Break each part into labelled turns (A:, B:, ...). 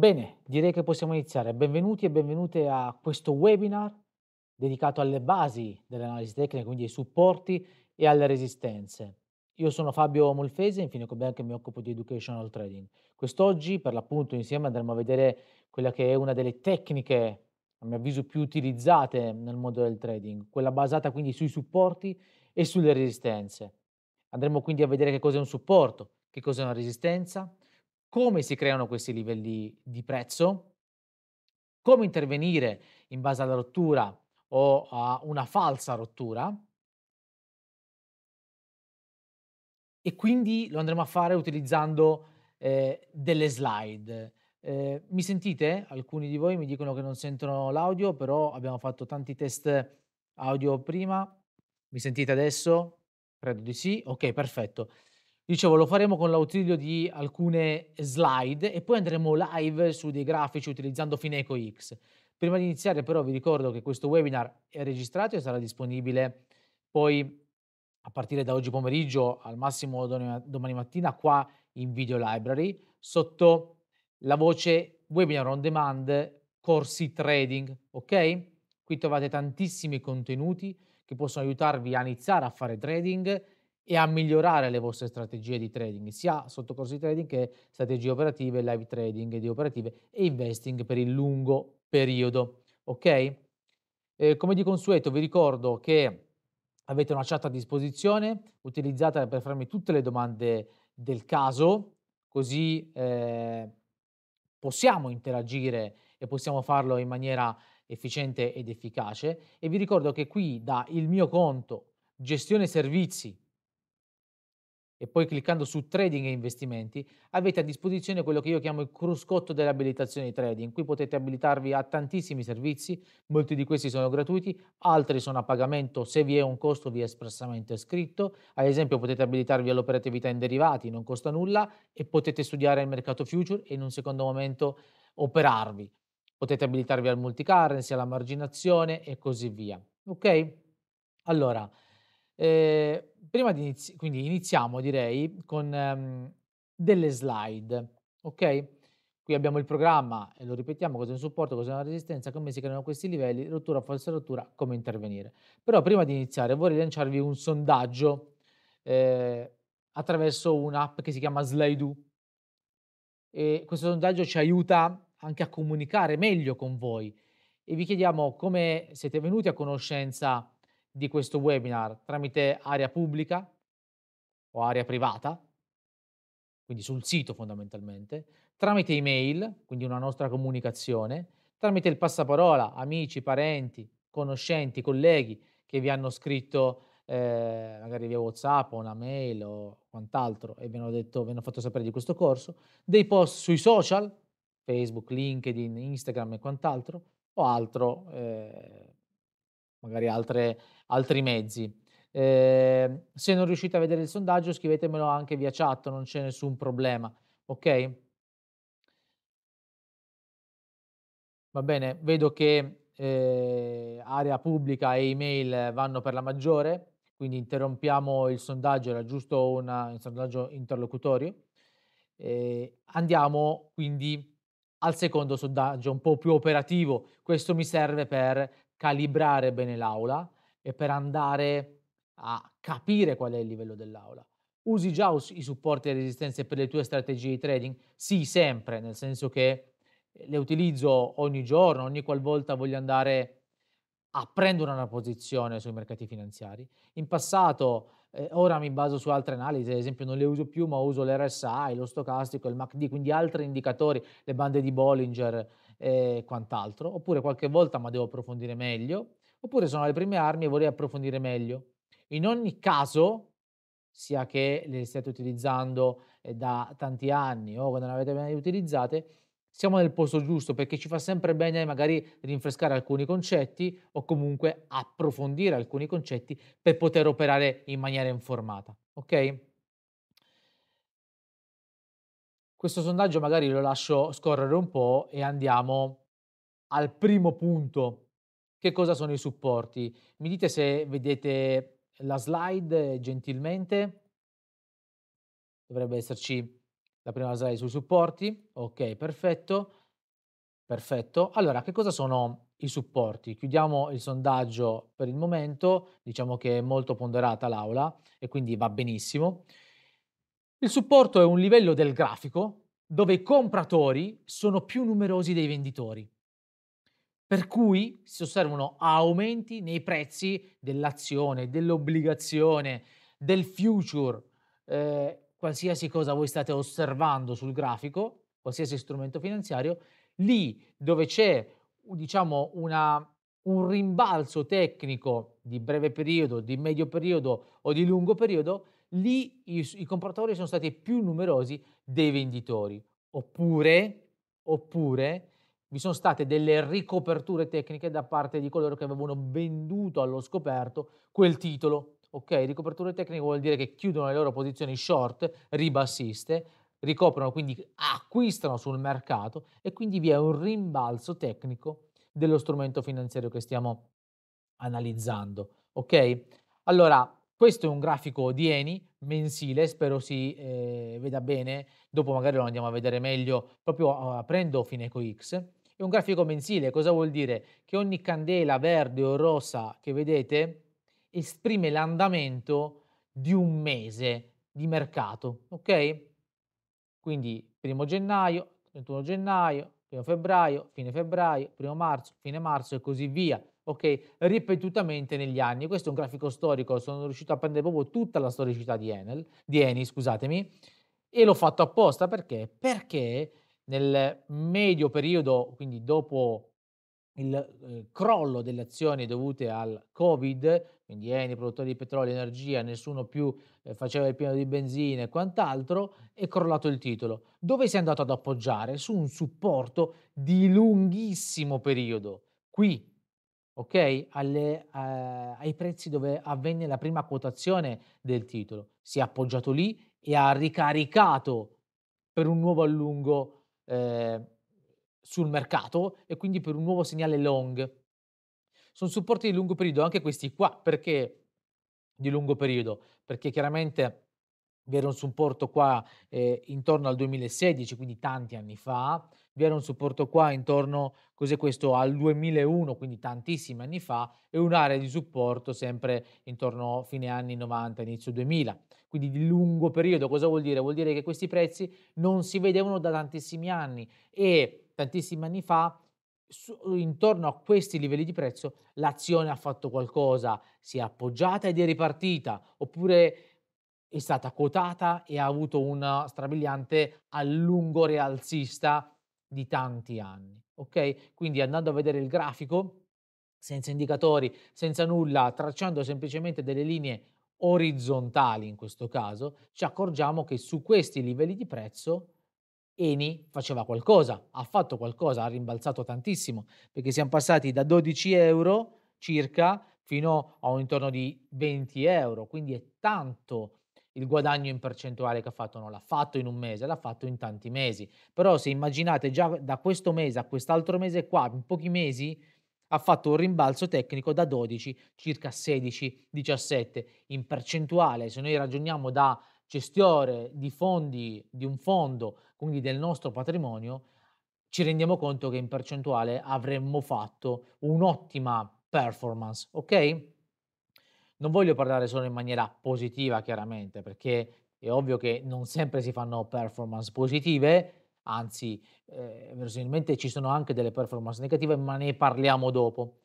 A: Bene, direi che possiamo iniziare. Benvenuti e benvenute a questo webinar dedicato alle basi dell'analisi tecnica, quindi ai supporti e alle resistenze. Io sono Fabio Molfese, infine come anche mi occupo di educational trading. Quest'oggi, per l'appunto, insieme andremo a vedere quella che è una delle tecniche, a mio avviso, più utilizzate nel mondo del trading, quella basata quindi sui supporti e sulle resistenze. Andremo quindi a vedere che cos'è un supporto, che cos'è una resistenza, come si creano questi livelli
B: di prezzo, come intervenire in base alla rottura o a una falsa rottura.
A: E quindi lo andremo a fare utilizzando eh, delle slide. Eh, mi sentite? Alcuni di voi mi dicono che non sentono l'audio, però abbiamo fatto tanti test audio prima. Mi sentite adesso? Credo di sì. Ok, perfetto. Dicevo, lo faremo con l'ausilio di alcune slide e poi andremo live su dei grafici utilizzando Fineco X. Prima di iniziare però vi ricordo che questo webinar è registrato e sarà disponibile poi a partire da oggi pomeriggio, al massimo domani mattina, qua in Video Library, sotto la voce Webinar on Demand Corsi Trading, ok? Qui trovate tantissimi contenuti che possono aiutarvi a iniziare a fare trading e a migliorare le vostre strategie di trading, sia sotto corso trading che strategie operative, live trading di operative e investing per il lungo periodo. Ok? Eh, come di consueto vi ricordo che avete una chat a disposizione, utilizzatela per farmi tutte le domande del caso, così eh, possiamo interagire e possiamo farlo in maniera efficiente ed efficace. E vi ricordo che qui da il mio conto gestione servizi e poi cliccando su trading e investimenti avete a disposizione quello che io chiamo il cruscotto delle abilitazioni trading. Qui potete abilitarvi a tantissimi servizi, molti di questi sono gratuiti, altri sono a pagamento se vi è un costo vi è espressamente scritto. Ad esempio potete abilitarvi all'operatività in derivati, non costa nulla e potete studiare il mercato future e in un secondo momento operarvi. Potete abilitarvi al multicurrency, alla marginazione e così via. Ok? Allora, eh, prima di inizi- quindi iniziamo direi con ehm, delle slide, ok? Qui abbiamo il programma e lo ripetiamo, cos'è un supporto, cos'è una resistenza, come si creano questi livelli, rottura, falsa rottura, come intervenire. Però prima di iniziare vorrei lanciarvi un sondaggio eh, attraverso un'app che si chiama Slido. E questo sondaggio ci aiuta anche a comunicare meglio con voi e vi chiediamo come siete venuti a conoscenza di di questo webinar tramite area pubblica o area privata, quindi sul sito fondamentalmente, tramite email, quindi una nostra comunicazione, tramite il passaparola, amici, parenti, conoscenti, colleghi che vi hanno scritto eh, magari via WhatsApp o una mail o quant'altro e vi hanno, detto, vi hanno fatto sapere di questo corso, dei post sui social, Facebook, LinkedIn, Instagram e quant'altro, o altro eh, magari altre, altri mezzi. Eh, se non riuscite a vedere il sondaggio, scrivetemelo anche via chat, non c'è nessun problema. Ok? Va bene, vedo che eh, area pubblica e email vanno per la maggiore, quindi interrompiamo il sondaggio, era giusto una, un sondaggio interlocutorio. Eh, andiamo quindi al secondo sondaggio, un po' più operativo. Questo mi serve per calibrare bene l'aula e per andare a capire qual è il livello dell'aula. Usi già i supporti e resistenze per le tue strategie di trading? Sì, sempre, nel senso che eh, le utilizzo ogni giorno, ogni qualvolta voglio andare a prendere una posizione sui mercati finanziari. In passato, eh, ora mi baso su altre analisi, ad esempio non le uso più, ma uso l'RSI, lo stocastico, il MACD, quindi altri indicatori, le bande di Bollinger, e quant'altro, oppure qualche volta ma devo approfondire meglio, oppure sono le prime armi e vorrei approfondire meglio. In ogni caso, sia che le stiate utilizzando eh, da tanti anni o che non avete mai utilizzate, siamo nel posto giusto perché ci fa sempre bene magari rinfrescare alcuni concetti o comunque approfondire alcuni concetti per poter operare in maniera informata. Ok? Questo sondaggio magari lo lascio scorrere un po' e andiamo al primo punto. Che cosa sono i supporti? Mi dite se vedete la slide gentilmente. Dovrebbe esserci la prima slide sui supporti. Ok, perfetto. Perfetto. Allora, che cosa sono i supporti? Chiudiamo il sondaggio per il momento, diciamo che è molto ponderata l'aula e quindi va benissimo. Il supporto è un livello del grafico dove i compratori sono più numerosi dei venditori, per cui si osservano aumenti nei prezzi dell'azione, dell'obbligazione, del future, eh, qualsiasi cosa voi state osservando sul grafico, qualsiasi strumento finanziario, lì dove c'è diciamo, una, un rimbalzo tecnico di breve periodo, di medio periodo o di lungo periodo, lì i, i compratori sono stati più numerosi dei venditori. Oppure, oppure vi sono state delle ricoperture tecniche da parte di coloro che avevano venduto allo scoperto quel titolo. Ok, ricoperture tecniche vuol dire che chiudono le loro posizioni short, ribassiste, ricoprono, quindi acquistano sul mercato e quindi vi è un rimbalzo tecnico dello strumento finanziario che stiamo analizzando. Ok? Allora, questo è un grafico di Eni mensile, spero si eh, veda bene, dopo magari lo andiamo a vedere meglio proprio aprendo Fineco X. È un grafico mensile, cosa vuol dire? Che ogni candela verde o rossa che vedete esprime l'andamento di un mese di mercato, ok? Quindi primo gennaio, 31 gennaio, primo febbraio, fine febbraio, primo marzo, fine marzo e così via okay, ripetutamente negli anni. Questo è un grafico storico, sono riuscito a prendere proprio tutta la storicità di, Enel, di Eni, scusatemi, e l'ho fatto apposta perché? Perché nel medio periodo, quindi dopo il eh, crollo delle azioni dovute al Covid, quindi Eni, produttori di petrolio e energia, nessuno più eh, faceva il pieno di benzina e quant'altro, è crollato il titolo. Dove si è andato ad appoggiare? Su un supporto di lunghissimo periodo. Qui ok? Alle, a, ai prezzi dove avvenne la prima quotazione del titolo. Si è appoggiato lì e ha ricaricato per un nuovo allungo eh, sul mercato e quindi per un nuovo segnale long. Sono supporti di lungo periodo anche questi qua, perché di lungo periodo? Perché chiaramente vi era un supporto qua eh, intorno al 2016, quindi tanti anni fa, vi era un supporto qua intorno, cos'è questo, al 2001, quindi tantissimi anni fa, e un'area di supporto sempre intorno a fine anni 90, inizio 2000. Quindi di lungo periodo, cosa vuol dire? Vuol dire che questi prezzi non si vedevano da tantissimi anni e tantissimi anni fa su, intorno a questi livelli di prezzo l'azione ha fatto qualcosa, si è appoggiata ed è ripartita, oppure è stata quotata e ha avuto un strabiliante a lungo rialzista di tanti anni. Ok? Quindi andando a vedere il grafico, senza indicatori, senza nulla, tracciando semplicemente delle linee orizzontali in questo caso, ci accorgiamo che su questi livelli di prezzo Eni faceva qualcosa, ha fatto qualcosa, ha rimbalzato tantissimo, perché siamo passati da 12 euro circa fino a un intorno di 20 euro, quindi è tanto il guadagno in percentuale che ha fatto non l'ha fatto in un mese, l'ha fatto in tanti mesi. Però se immaginate già da questo mese a quest'altro mese qua, in pochi mesi ha fatto un rimbalzo tecnico da 12 circa 16, 17 in percentuale. Se noi ragioniamo da gestore di fondi di un fondo, quindi del nostro patrimonio, ci rendiamo conto che in percentuale avremmo fatto un'ottima performance, ok? non voglio parlare solo in maniera positiva, chiaramente, perché è ovvio che non sempre si fanno performance positive, anzi, eh, verosimilmente ci sono anche delle performance negative, ma ne parliamo dopo.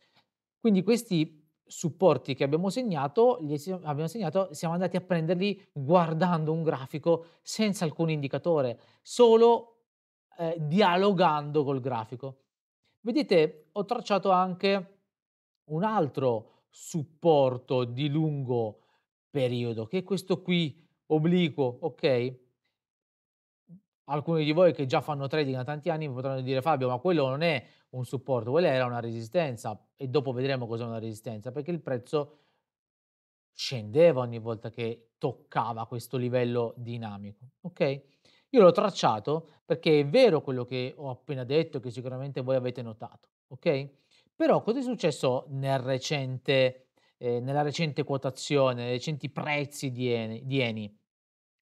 A: Quindi questi supporti che abbiamo segnato, abbiamo segnato, siamo andati a prenderli guardando un grafico senza alcun indicatore, solo eh, dialogando col grafico. Vedete, ho tracciato anche un altro supporto di lungo periodo, che è questo qui obliquo, ok? Alcuni di voi che già fanno trading da tanti anni potranno dire Fabio, ma quello non è un supporto, quella era una resistenza e dopo vedremo cos'è una resistenza, perché il prezzo scendeva ogni volta che toccava questo livello dinamico, ok? Io l'ho tracciato perché è vero quello che ho appena detto, che sicuramente voi avete notato, ok? Però cosa è successo nel recente, eh, nella recente quotazione, nei recenti prezzi di Eni, di Eni?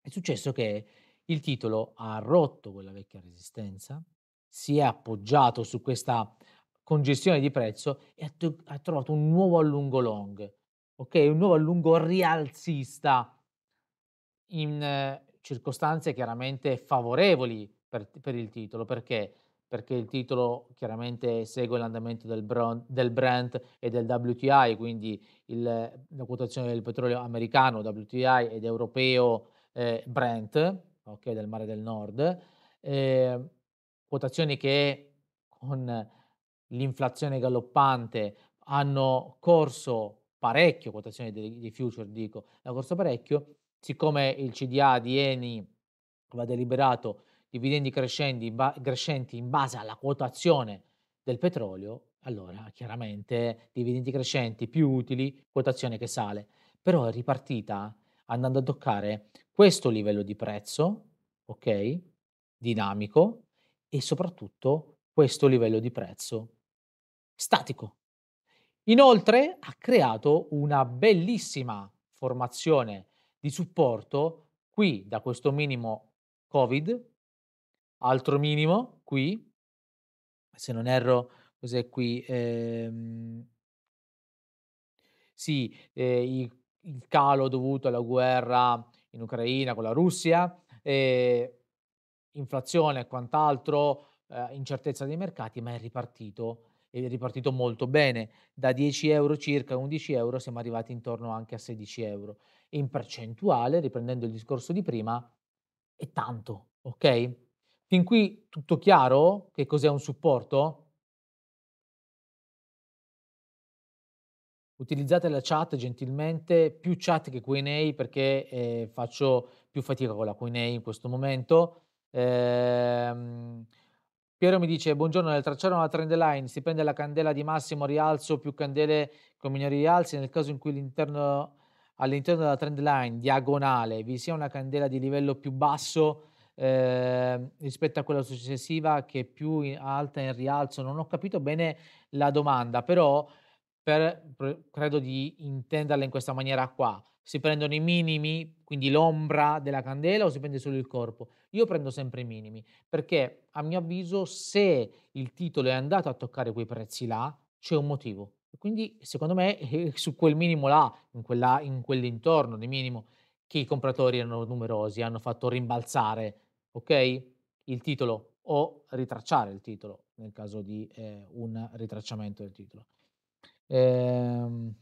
A: È successo che il titolo ha rotto quella vecchia resistenza, si è appoggiato su questa congestione di prezzo e ha, to- ha trovato un nuovo allungo long, ok? Un nuovo allungo rialzista in eh, circostanze chiaramente favorevoli per, per il titolo, perché perché il titolo chiaramente segue l'andamento del, Brand, del Brent e del WTI, quindi il, la quotazione del petrolio americano WTI ed europeo eh, Brent, ok, del mare del nord, eh, quotazioni che con l'inflazione galoppante hanno corso parecchio, quotazioni dei, dei future dico, hanno corso parecchio, siccome il CDA di Eni va deliberato dividendi crescenti, crescenti in base alla quotazione del petrolio, allora chiaramente dividendi crescenti più utili, quotazione che sale, però è ripartita andando a toccare questo livello di prezzo, ok? Dinamico e soprattutto questo livello di prezzo statico. Inoltre ha creato una bellissima formazione di supporto qui
B: da questo minimo Covid altro minimo qui, se non erro, cos'è qui? Ehm,
A: sì, eh, il, il, calo dovuto alla guerra in Ucraina con la Russia, eh, inflazione e quant'altro, eh, incertezza dei mercati, ma è ripartito è ripartito molto bene, da 10 euro circa 11 euro siamo arrivati intorno anche a 16 euro. In percentuale, riprendendo il discorso di
B: prima, è tanto, ok? Fin qui tutto chiaro che cos'è un supporto? Utilizzate la chat gentilmente, più chat che Q&A perché eh, faccio più fatica
A: con la Q&A in questo momento. Ehm, Piero mi dice, buongiorno, nel tracciare una trend line si prende la candela di massimo rialzo più candele con minori rialzi, nel caso in cui all'interno della trend line diagonale vi sia una candela di livello più basso, eh, rispetto a quella successiva che è più in, alta in rialzo. Non ho capito bene la domanda, però per, per, credo di intenderla in questa maniera qua. Si prendono i minimi, quindi l'ombra della candela o si prende solo il corpo? Io prendo sempre i minimi, perché a mio avviso se il titolo è andato a toccare quei prezzi là, c'è un motivo. Quindi, secondo me, eh, su quel minimo là, in, quella, in quell'intorno di minimo, che i compratori erano numerosi, hanno fatto rimbalzare ok? Il titolo o ritracciare il titolo nel caso di eh, un ritracciamento del titolo. Ehm,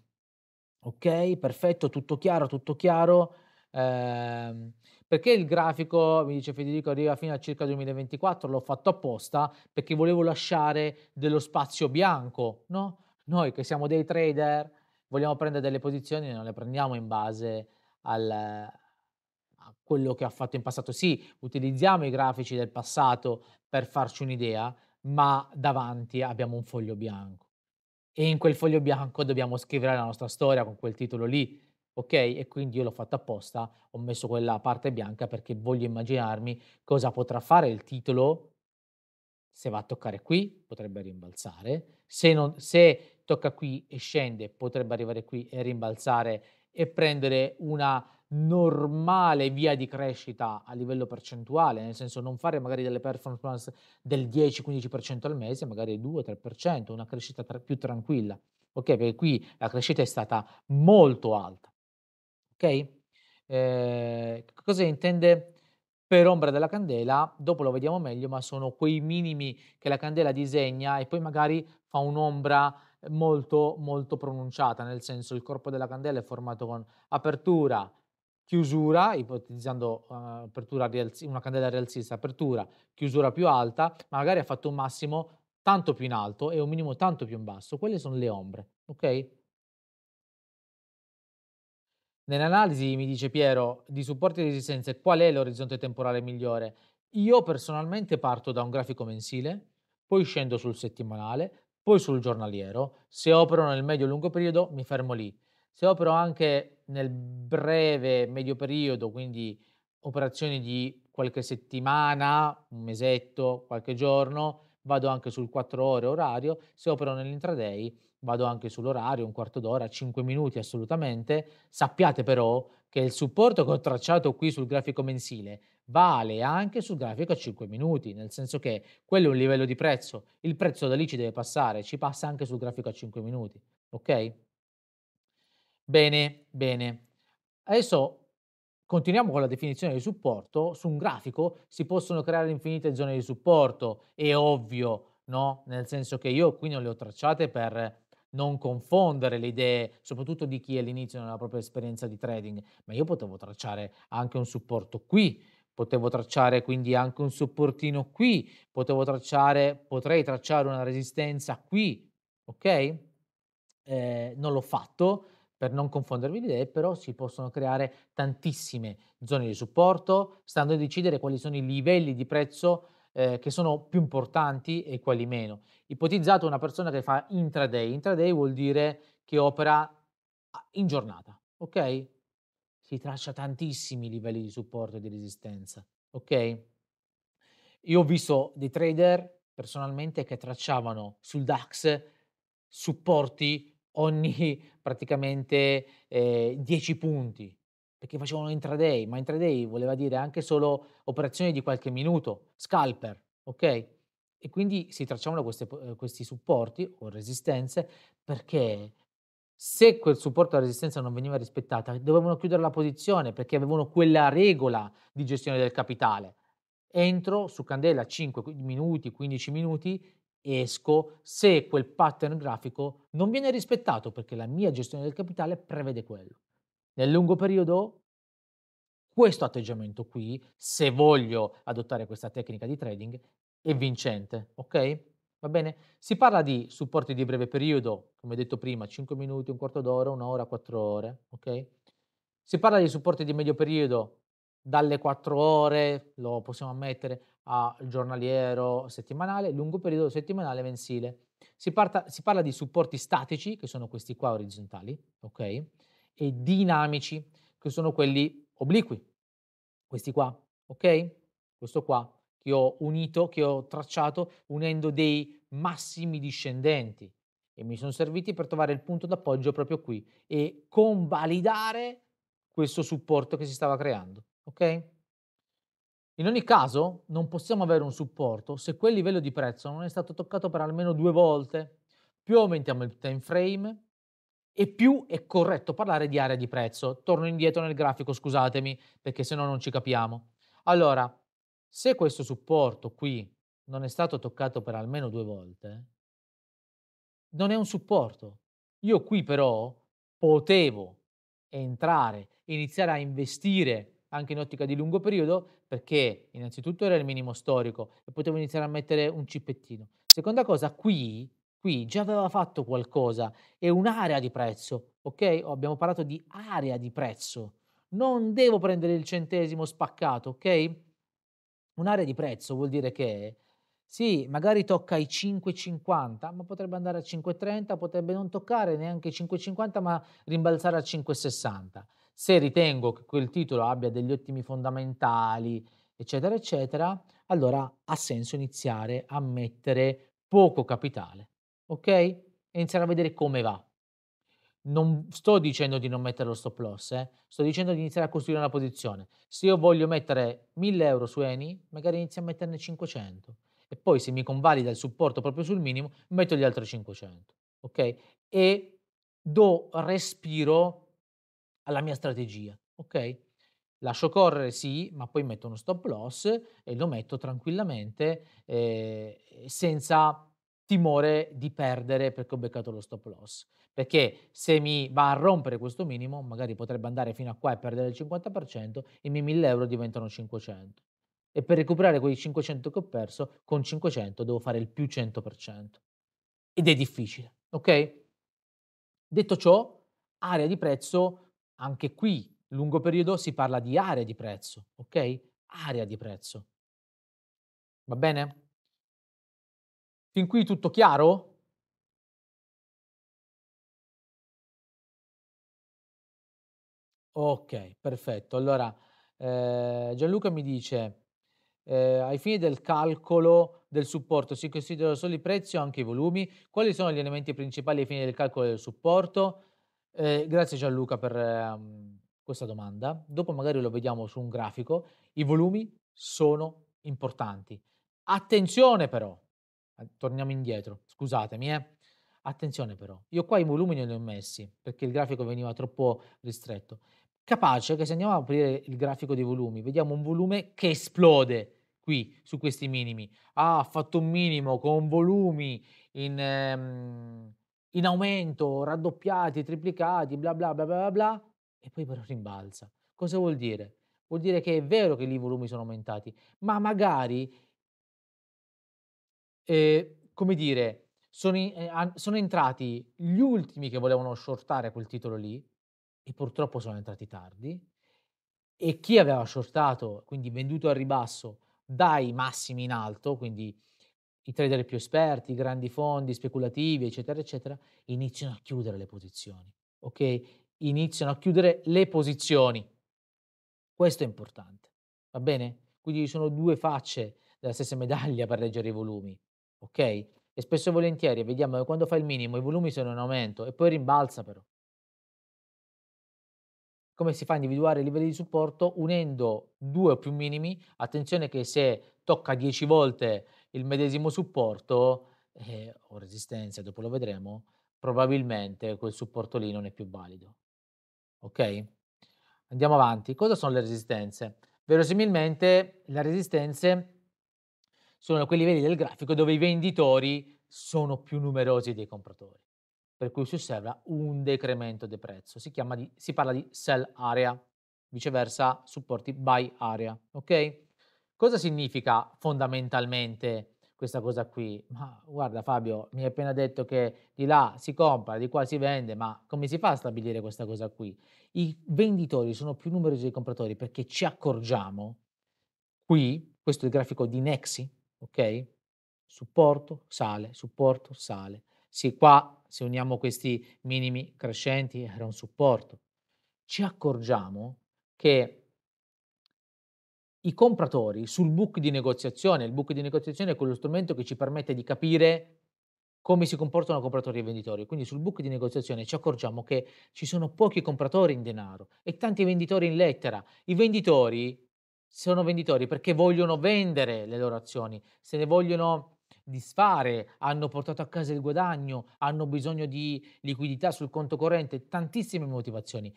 A: ok, perfetto, tutto chiaro, tutto chiaro. Ehm, perché il grafico, mi dice Federico, arriva fino a circa 2024, l'ho fatto apposta perché volevo lasciare dello spazio bianco, no? Noi che siamo dei trader vogliamo prendere delle posizioni e non le prendiamo in base al, quello che ha fatto in passato. Sì, utilizziamo i grafici del passato per farci un'idea, ma davanti abbiamo un foglio bianco. E in quel foglio bianco dobbiamo scrivere la nostra storia con quel titolo lì, ok? E quindi io l'ho fatto apposta, ho messo quella parte bianca perché voglio immaginarmi cosa potrà fare il titolo se va a toccare qui potrebbe rimbalzare, se, non, se tocca qui e scende potrebbe arrivare qui e rimbalzare e prendere una normale via di crescita a livello percentuale, nel senso non fare magari delle performance del 10-15% al mese, magari 2-3%, una crescita tra- più tranquilla, ok? Perché qui la crescita è stata molto alta, ok? Eh, cosa intende per ombra della candela? Dopo lo vediamo meglio, ma sono quei minimi che la candela disegna e poi magari fa un'ombra molto molto pronunciata, nel senso il corpo della candela è formato con apertura, chiusura, ipotizzando uh, eh, rialzi- una candela rialzista, apertura, chiusura più alta, ma magari ha fatto un massimo tanto più in alto e un minimo tanto più in basso. Quelle sono le ombre, ok? Nell'analisi mi dice Piero di supporti e resistenze qual è l'orizzonte temporale migliore? Io personalmente parto da un grafico mensile, poi scendo sul settimanale, poi sul giornaliero. Se opero nel medio-lungo periodo mi fermo lì. Se opero anche nel breve medio periodo, quindi operazioni di qualche settimana, un mesetto, qualche giorno, vado anche sul 4 ore orario, se opero nell'intraday vado anche sull'orario, un quarto d'ora, 5 minuti assolutamente. Sappiate però che il supporto che ho tracciato qui sul grafico mensile vale anche sul grafico a 5 minuti, nel senso che quello è un livello di prezzo, il prezzo da lì ci deve passare, ci passa anche sul grafico a 5 minuti, ok? Bene, bene. Adesso continuiamo con la definizione di supporto. Su un grafico si possono creare infinite zone di supporto, è ovvio, no? Nel senso che io qui non le ho tracciate per non confondere le idee, soprattutto di chi è all'inizio nella propria esperienza di trading, ma io potevo tracciare anche un supporto qui, potevo tracciare quindi anche un supportino qui, potevo tracciare, potrei tracciare una resistenza qui, ok? Eh, non l'ho fatto, per non confondervi le idee, però si possono creare tantissime zone di supporto, stando a decidere quali sono i livelli di prezzo eh, che sono più importanti e quali meno. Ipotizzato una persona che fa intraday, intraday vuol dire che opera ah, in giornata, ok? Si traccia tantissimi livelli di supporto e di resistenza, ok? Io ho visto dei trader personalmente che tracciavano sul DAX supporti ogni praticamente eh, 10 punti, perché facevano intraday, ma intraday voleva dire anche solo operazioni di qualche minuto, scalper, ok? E quindi si tracciavano queste, eh, questi supporti o resistenze perché se quel supporto alla resistenza non veniva rispettata dovevano chiudere la posizione perché avevano quella regola di gestione del capitale. Entro su candela 5 minuti, 15 minuti esco se quel pattern grafico non viene rispettato perché la mia gestione del capitale prevede quello. Nel lungo periodo questo atteggiamento qui, se voglio adottare questa tecnica di trading, è vincente, ok? Va bene? Si parla di supporti di breve periodo, come detto prima, 5 minuti, un quarto d'ora, un'ora, 4 ore, ok? Si parla di supporti di medio periodo, dalle 4 ore, lo possiamo ammettere, a giornaliero settimanale, lungo periodo settimanale mensile. Si, parta, si parla di supporti statici, che sono questi qua orizzontali, ok? E dinamici, che sono quelli obliqui, questi qua, ok? Questo qua che ho unito, che ho tracciato unendo dei massimi discendenti e mi sono serviti per trovare il punto d'appoggio proprio qui e convalidare questo supporto che si stava creando ok? In ogni caso non possiamo avere un supporto se quel livello di prezzo non è stato toccato per almeno due volte. Più aumentiamo il time frame e più è corretto parlare di area di prezzo. Torno indietro nel grafico, scusatemi, perché se no non ci capiamo. Allora, se questo supporto qui non è stato toccato per almeno due volte, non è un supporto. Io qui però potevo entrare, iniziare a investire anche in ottica di lungo periodo perché innanzitutto era il minimo storico e potevo iniziare a mettere un cippettino. Seconda cosa, qui, qui già aveva fatto qualcosa, è un'area di prezzo, ok? Oh, abbiamo parlato di area di prezzo, non devo prendere il centesimo spaccato, ok? Un'area di prezzo vuol dire che sì, magari tocca i 5,50, ma potrebbe andare a 5,30, potrebbe non toccare neanche i 5,50, ma rimbalzare a 5,60 se ritengo che quel titolo abbia degli ottimi fondamentali, eccetera, eccetera, allora ha senso iniziare a mettere poco capitale, ok? E iniziare a vedere come va. Non sto dicendo di non mettere lo stop loss, eh? sto dicendo di iniziare a costruire una posizione. Se io voglio mettere 1000 euro su Eni, magari inizio a metterne 500 e poi se mi convalida il supporto proprio sul minimo, metto gli altri 500, ok? E do respiro alla mia strategia, ok? Lascio correre sì, ma poi metto uno stop loss e lo metto tranquillamente eh, senza timore di perdere perché ho beccato lo stop loss. Perché se mi va a rompere questo minimo, magari potrebbe andare fino a qua e perdere il 50%, i miei 1000 euro diventano 500. E per recuperare quei 500 che ho perso, con 500 devo fare il più 100%. Ed è difficile, ok? Detto ciò, area di prezzo anche qui, lungo periodo, si parla di area di prezzo, ok? Area di prezzo. Va bene?
C: Fin qui tutto chiaro?
A: Ok, perfetto. Allora, eh, Gianluca mi dice, eh, ai fini del calcolo del supporto si considerano solo i prezzi o anche i volumi? Quali sono gli elementi principali ai fini del calcolo del supporto? Eh, grazie Gianluca per ehm, questa domanda. Dopo magari lo vediamo su un grafico. I volumi sono importanti. Attenzione però, eh, torniamo indietro, scusatemi, eh. Attenzione però, io qua i volumi non li ho messi perché il grafico veniva troppo ristretto. Capace che se andiamo a aprire il grafico dei volumi, vediamo un volume che esplode qui su questi minimi. Ah, ha fatto un minimo con volumi in... Ehm, in aumento, raddoppiati, triplicati, bla bla bla bla bla, e poi però rimbalza. Cosa vuol dire? Vuol dire che è vero che lì i volumi sono aumentati, ma magari, eh, come dire, sono, eh, sono entrati gli ultimi che volevano shortare quel titolo lì e purtroppo sono entrati tardi e chi aveva shortato, quindi venduto al ribasso, dai massimi in alto, quindi i trader più esperti, i grandi fondi speculativi, eccetera, eccetera, iniziano a chiudere le posizioni, ok? Iniziano a chiudere le posizioni. Questo è importante, va bene? Quindi sono due facce della stessa medaglia per leggere i volumi, ok? E spesso e volentieri vediamo che quando fa il minimo i volumi sono in aumento e poi rimbalza però. Come si fa a individuare i livelli di supporto? Unendo due o più minimi, attenzione che se tocca 10 volte il medesimo supporto eh, o resistenza, dopo lo vedremo, probabilmente quel supporto lì non è più valido. Ok? Andiamo avanti. Cosa sono le resistenze? Verosimilmente le resistenze sono quei livelli del grafico dove i venditori sono più numerosi dei compratori, per cui si osserva un decremento del prezzo. Si, di, si parla di sell area, viceversa supporti buy area. Ok? Cosa significa fondamentalmente questa cosa qui? Ma guarda Fabio, mi hai appena detto che di là si compra, di qua si vende, ma come si fa a stabilire questa cosa qui? I venditori sono più numerosi dei compratori perché ci accorgiamo, qui, questo è il grafico di Nexi, ok? Supporto, sale, supporto, sale. Sì, qua se uniamo questi minimi crescenti era un supporto. Ci accorgiamo che i compratori sul book di negoziazione. Il book di negoziazione è quello strumento che ci permette di capire come si comportano compratori e venditori. Quindi sul book di negoziazione ci accorgiamo che ci sono pochi compratori in denaro e tanti venditori in lettera. I venditori sono venditori perché vogliono vendere le loro azioni, se ne vogliono disfare, hanno portato a casa il guadagno, hanno bisogno di liquidità sul conto corrente, tantissime motivazioni,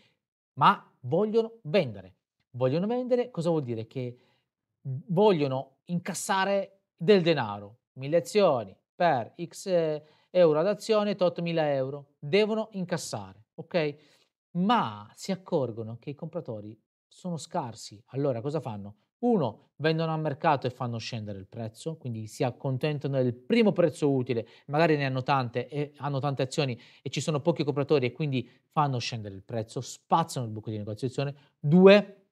A: ma vogliono vendere vogliono vendere, cosa vuol dire? Che mhmm, vogliono incassare del denaro, mille azioni per x eh, euro ad azione, tot mila euro, devono incassare, ok? Ma si accorgono che i compratori sono scarsi, allora cosa fanno? Uno, vendono al mercato e fanno scendere il prezzo, quindi si accontentano del primo prezzo utile, magari ne hanno tante e hanno tante azioni e ci sono pochi compratori e quindi fanno scendere il prezzo, spazzano il buco di negoziazione. Due,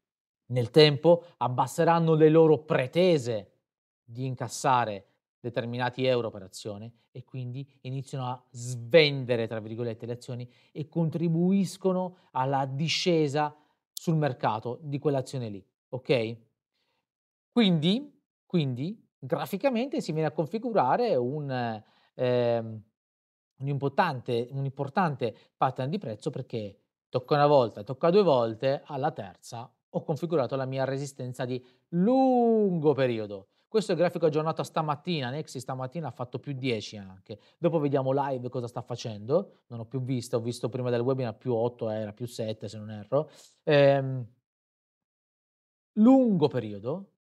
A: nel tempo abbasseranno le loro pretese di incassare determinati euro per azione e quindi iniziano a svendere, tra virgolette, le azioni e contribuiscono alla discesa sul mercato di quell'azione lì. Ok? Quindi, quindi graficamente si viene a configurare un, eh, un, importante, un importante pattern di prezzo perché tocca una volta, tocca due volte, alla terza ho configurato la mia resistenza di lungo periodo. Questo è il grafico aggiornato stamattina, Nexi stamattina ha fatto più 10 anche. Dopo vediamo live cosa sta facendo, non ho più visto, ho visto prima del webinar più 8 eh, era, più 7 se non erro. Ehm, lungo periodo,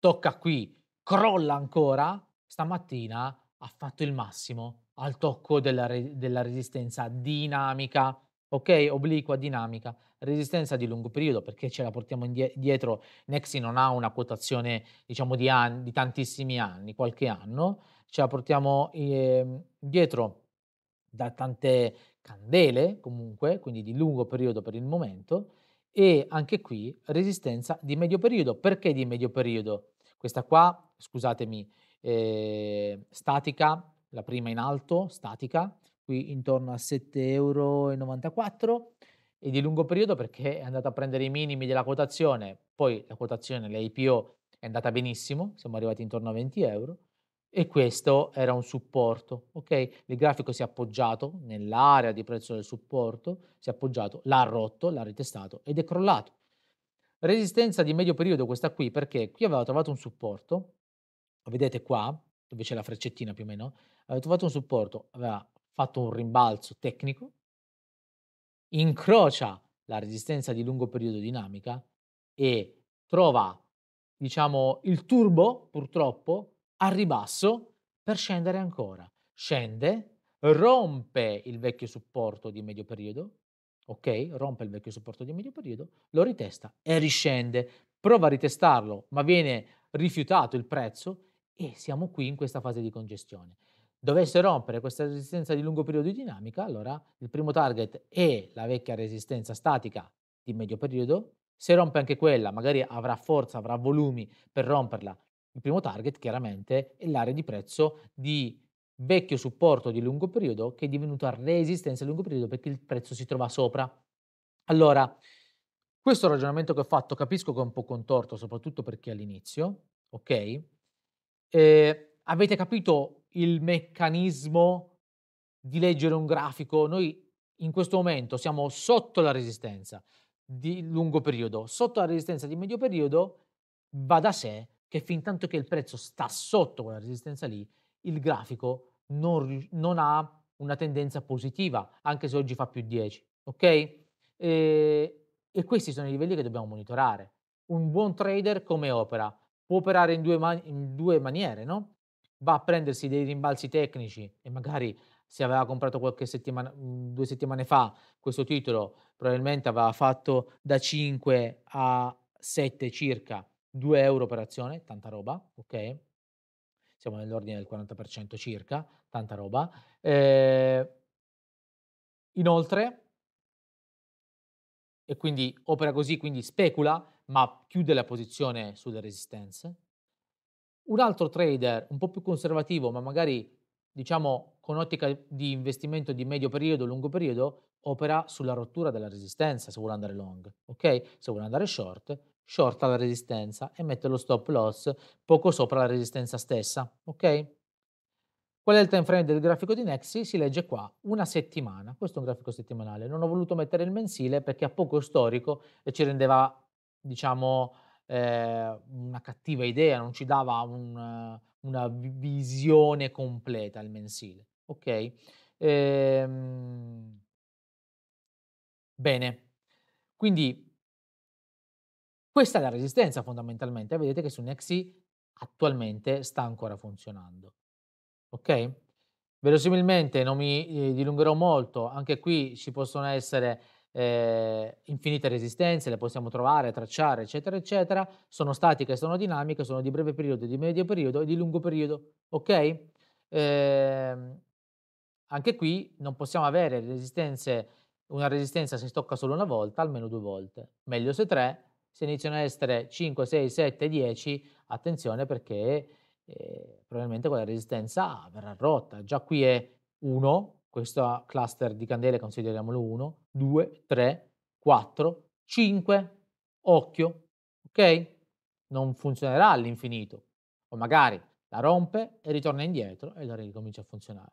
A: tocca qui, crolla ancora, stamattina ha fatto il massimo al tocco della, re, della resistenza dinamica ok? Obliqua, dinamica, resistenza di lungo periodo, perché ce la portiamo indietro, Nexi non ha una quotazione, diciamo, di, anni, di tantissimi anni, qualche anno, ce la portiamo indietro ehm, da tante candele, comunque, quindi di lungo periodo per il momento, e anche qui resistenza di medio periodo. Perché di medio periodo? Questa qua, scusatemi, eh, statica, la prima in alto, statica, qui intorno a 7,94 euro e di lungo periodo perché è andato a prendere i minimi della quotazione, poi la quotazione, l'IPO è andata benissimo, siamo arrivati intorno a 20 euro e questo era un supporto, ok? Il grafico si è appoggiato nell'area di prezzo del supporto, si è appoggiato, l'ha rotto, l'ha ritestato ed è crollato. Resistenza di medio periodo questa qui perché qui aveva trovato un supporto, lo vedete qua, dove c'è la freccettina più o meno, aveva trovato un supporto, aveva fatto un rimbalzo tecnico, incrocia la resistenza di lungo periodo dinamica e trova, diciamo, il turbo, purtroppo, a ribasso per scendere ancora. Scende, rompe il vecchio supporto di medio periodo, ok? Rompe il vecchio supporto di medio periodo, lo ritesta e riscende. Prova a ritestarlo, ma viene rifiutato il prezzo e siamo qui in questa fase di congestione dovesse rompere questa resistenza di lungo periodo dinamica, allora il primo target è la vecchia resistenza statica di medio periodo, se rompe anche quella, magari avrà forza, avrà volumi per romperla. Il primo target chiaramente è l'area di prezzo di vecchio supporto di lungo periodo che è divenuta resistenza di lungo periodo perché il prezzo si trova sopra. Allora, questo ragionamento che ho fatto capisco che è un po' contorto, soprattutto perché all'inizio, ok? Eh, avete capito il meccanismo di leggere un grafico. Noi in questo momento siamo sotto la resistenza di lungo periodo, sotto la resistenza di medio periodo, va da sé che fin tanto che il prezzo sta sotto quella resistenza lì, il grafico non, non ha una tendenza positiva, anche se oggi fa più 10, ok? E, eh, e questi sono i livelli che dobbiamo monitorare. Un buon trader come opera? Può operare in due, man- in due maniere, no? va a prendersi dei rimbalzi tecnici e magari se aveva comprato qualche settimana, mhmm, due settimane fa questo titolo, probabilmente aveva fatto da 5 a 7 circa 2 euro per azione, tanta roba, ok? Siamo nell'ordine del 40% circa, tanta roba. Eh, inoltre, e quindi opera così, quindi specula, ma chiude la posizione sulle resistenze, un altro trader un po' più conservativo, ma magari diciamo con ottica di investimento di medio periodo, lungo periodo, opera sulla rottura della resistenza se vuole andare long, ok? Se vuole andare short, shorta la resistenza e mette lo stop loss poco sopra la resistenza stessa, ok? Qual è il time frame del grafico di Nexi? Si legge qua, una settimana. Questo è un grafico settimanale. Non ho voluto mettere il mensile perché ha poco storico e ci rendeva, diciamo, eh, una cattiva idea, non ci dava un, una visione completa al mensile. Ok? Ehm, bene, quindi questa è la resistenza fondamentalmente. Vedete che su Nexi attualmente sta ancora funzionando. Ok? Verosimilmente non mi eh, dilungherò molto, anche qui ci possono essere eh, infinite resistenze, le possiamo trovare, tracciare, eccetera, eccetera, sono statiche, sono dinamiche, sono di breve periodo, di medio periodo e di lungo periodo, ok? Eh, anche qui non possiamo avere resistenze, una resistenza si stocca solo una volta, almeno due volte, meglio se tre, se iniziano a essere 5, 6, 7, 10, attenzione perché eh, probabilmente quella resistenza verrà rotta, già qui è 1, questo cluster di candele consideriamolo 1, 2, 3, 4, 5. Occhio, ok? Non funzionerà all'infinito. O magari la rompe e ritorna indietro e la ricomincia a funzionare.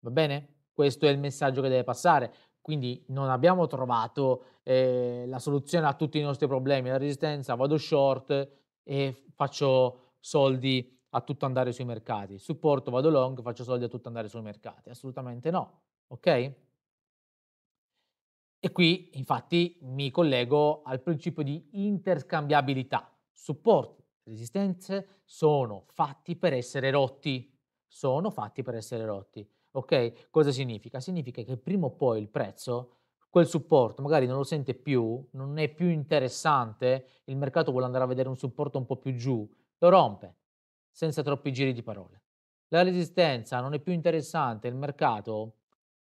A: Va bene? Questo è il messaggio che deve passare. Quindi non abbiamo trovato eh, la soluzione a tutti i nostri problemi. La resistenza, vado short e faccio soldi a tutto andare sui mercati. Supporto, vado long, faccio soldi a tutto andare sui mercati. Assolutamente no. Ok? E qui infatti mi collego al principio di interscambiabilità. Supporti, resistenze sono fatti per essere rotti. Sono fatti per essere rotti. Ok? Cosa significa? Significa che prima o poi il prezzo, quel supporto magari non lo sente più, non è più interessante, il mercato vuole andare a vedere un supporto un po' più giù, lo rompe, senza troppi giri di parole. La resistenza non è più interessante, il mercato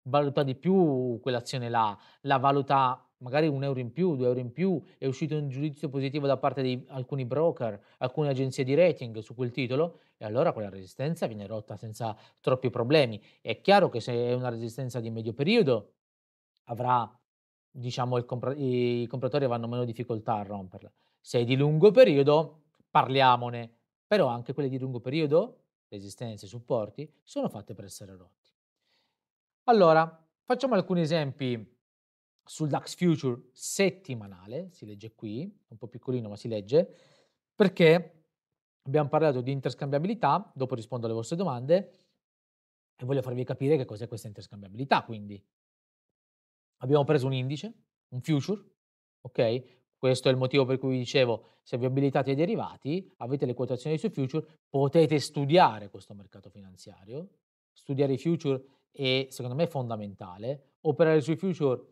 A: valuta di più quell'azione là, la valuta magari un euro in più, due euro in più, è uscito un giudizio positivo da parte di alcuni broker, alcune agenzie di rating su quel titolo, e allora quella resistenza viene rotta senza troppi problemi. È chiaro che se è una resistenza di medio periodo, avrà, diciamo, compra- i compratori avranno meno difficoltà a romperla. Se è di lungo periodo, parliamone, però anche quelle di lungo periodo, resistenze, supporti, sono fatte per essere rotte. Allora, facciamo alcuni esempi sul DAX Future settimanale, si legge qui, un po' piccolino ma si legge, perché abbiamo parlato di interscambiabilità, dopo rispondo alle vostre domande e voglio farvi capire che cos'è questa interscambiabilità, quindi abbiamo preso un indice, un future, ok? Questo è il motivo per cui vi dicevo, se vi abilitate ai derivati, avete le quotazioni sui future, potete studiare questo mercato finanziario, studiare i future e secondo me è fondamentale. Operare sui future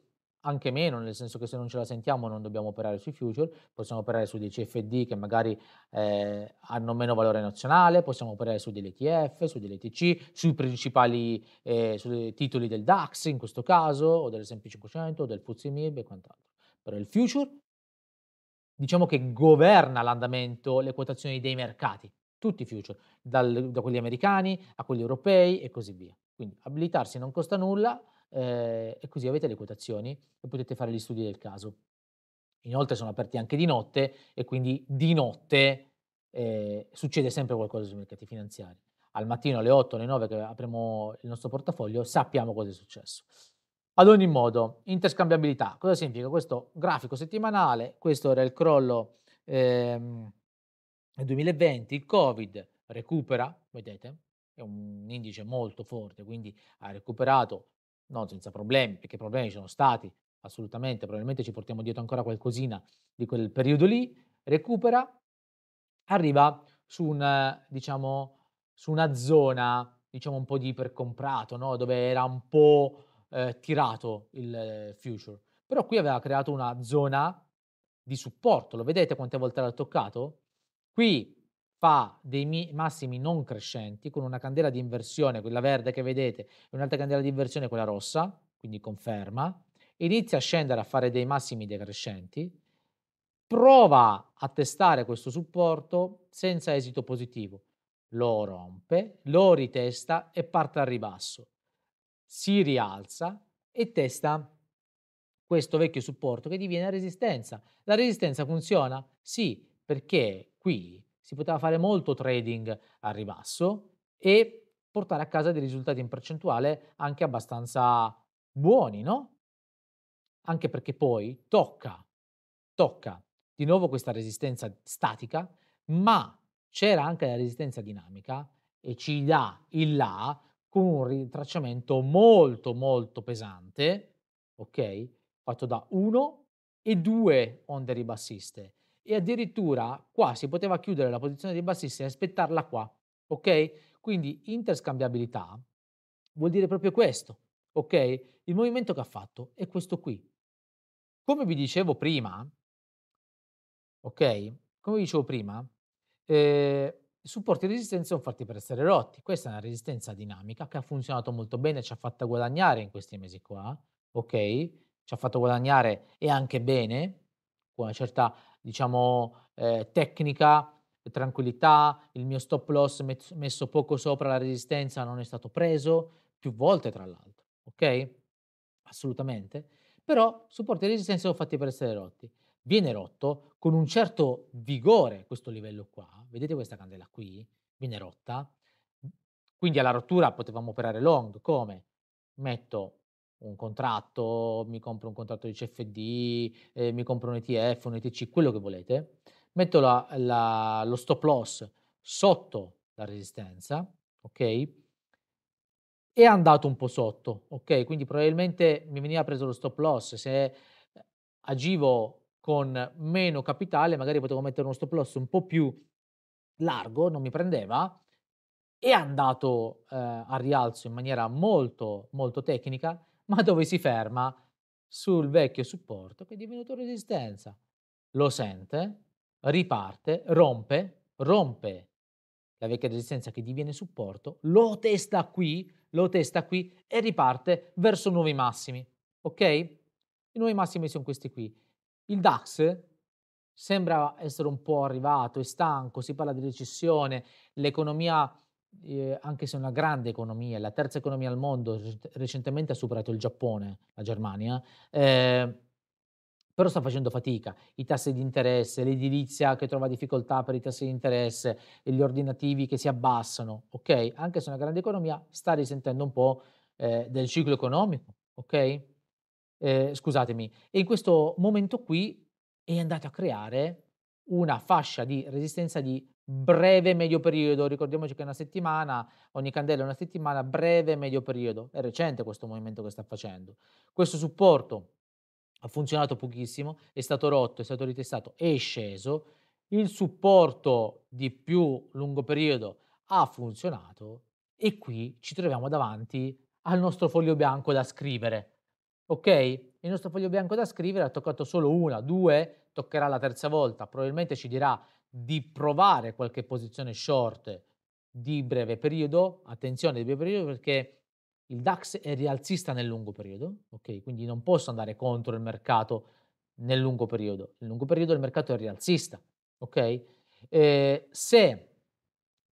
A: anche meno, nel senso che se non ce la sentiamo non dobbiamo operare sui future, possiamo operare su dei CFD che magari eh, hanno meno valore nazionale, possiamo operare su degli ETF, su degli ETC, sui principali eh, sui titoli del DAX in questo caso, o dell'S&P 500, o del FTSE MIB e quant'altro. Però il future diciamo che governa l'andamento, le quotazioni dei mercati, tutti i future, dal, da quelli americani a quelli europei e così via. Quindi abilitarsi non costa nulla eh, e così avete le quotazioni e potete fare gli studi del caso. Inoltre sono aperti anche di notte e quindi di notte eh, succede sempre qualcosa sui mercati finanziari. Al mattino alle 8, alle 9 che apriamo il nostro portafoglio sappiamo cosa è successo. Ad ogni modo, interscambiabilità, cosa significa? Questo grafico settimanale, questo era il crollo ehm, 2020, il Covid recupera, vedete, è un indice molto forte, quindi ha recuperato non senza problemi, perché problemi ci sono stati assolutamente, probabilmente ci portiamo dietro ancora qualcosina di quel periodo lì, recupera, arriva su, un, diciamo, su una zona diciamo un po' di ipercomprato, no? dove era un po' eh, tirato il eh, future, però qui aveva creato una zona di supporto, lo vedete quante volte l'ha toccato? Qui fa dei massimi non crescenti con una candela di inversione, quella verde che vedete, e un'altra candela di inversione, quella rossa, quindi conferma, inizia a scendere a fare dei massimi decrescenti, prova a testare questo supporto senza esito positivo, lo rompe, lo ritesta e parte al ribasso, si rialza e testa questo vecchio supporto che diviene resistenza. La resistenza funziona? Sì, perché qui si poteva fare molto trading al ribasso e portare a casa dei risultati in percentuale anche abbastanza buoni, no? Anche perché poi tocca, tocca di nuovo questa resistenza statica, ma c'era anche la resistenza dinamica e ci dà il là con un ritracciamento molto molto pesante, ok? Fatto da uno e due onde ribassiste e addirittura qua si poteva chiudere la posizione dei bassisti e aspettarla qua, ok? Quindi interscambiabilità vuol dire proprio questo, ok? Il movimento che ha fatto è questo qui. Come vi dicevo prima, ok? Come vi dicevo prima, eh, supporti e resistenze sono fatti per essere rotti. Questa è una resistenza dinamica che ha funzionato molto bene, ci ha fatto guadagnare in questi mesi qua, ok? Ci ha fatto guadagnare e anche bene, con una certa diciamo, eh, tecnica, tranquillità, il mio stop loss messo poco sopra la resistenza non è stato preso, più volte tra l'altro, ok? Assolutamente. Però supporti e resistenza sono fatti per essere rotti. Viene rotto con un certo vigore questo livello qua, vedete questa candela qui, viene rotta, quindi alla rottura potevamo operare long, come? Metto un contratto, mi compro un contratto di CFD, eh, mi compro un ETF, un ETC, quello che volete, metto la, la, lo stop loss sotto la resistenza, ok? È andato un po' sotto, ok? Quindi probabilmente mi veniva preso lo stop loss, se agivo con meno capitale, magari potevo mettere uno stop loss un po' più largo, non mi prendeva, è andato eh, a rialzo in maniera molto, molto tecnica, ma dove si ferma sul vecchio supporto che è divenuto resistenza. Lo sente, riparte, rompe, rompe la vecchia resistenza che diviene supporto, lo testa qui, lo testa qui e riparte verso nuovi massimi. Ok? I nuovi massimi sono questi qui. Il DAX sembra essere un po' arrivato, è stanco, si parla di recessione, l'economia eh, anche se è una grande economia, la terza economia al mondo, recentemente ha superato il Giappone, la Germania, eh, però sta facendo fatica. I tassi di interesse, l'edilizia che trova difficoltà per i tassi di interesse, gli ordinativi che si abbassano, ok? Anche se è una grande economia, sta risentendo un po' eh, del ciclo economico, ok? Eh, scusatemi, e in questo momento qui è andato a creare una fascia di resistenza di breve medio periodo, ricordiamoci che è una settimana, ogni candela è una settimana, breve medio periodo, è recente questo movimento che sta facendo. Questo supporto ha funzionato pochissimo, è stato rotto, è stato ritestato è sceso, il supporto di più lungo periodo ha funzionato e qui ci troviamo davanti al nostro foglio bianco da scrivere. Ok? Il nostro foglio bianco da scrivere ha toccato solo una, due, toccherà la terza volta, probabilmente ci dirà di provare qualche posizione short di breve periodo, attenzione di breve periodo perché il DAX è rialzista nel lungo periodo, ok? Quindi non posso andare contro il mercato nel lungo periodo. Nel lungo periodo il mercato è rialzista, ok? Eh, se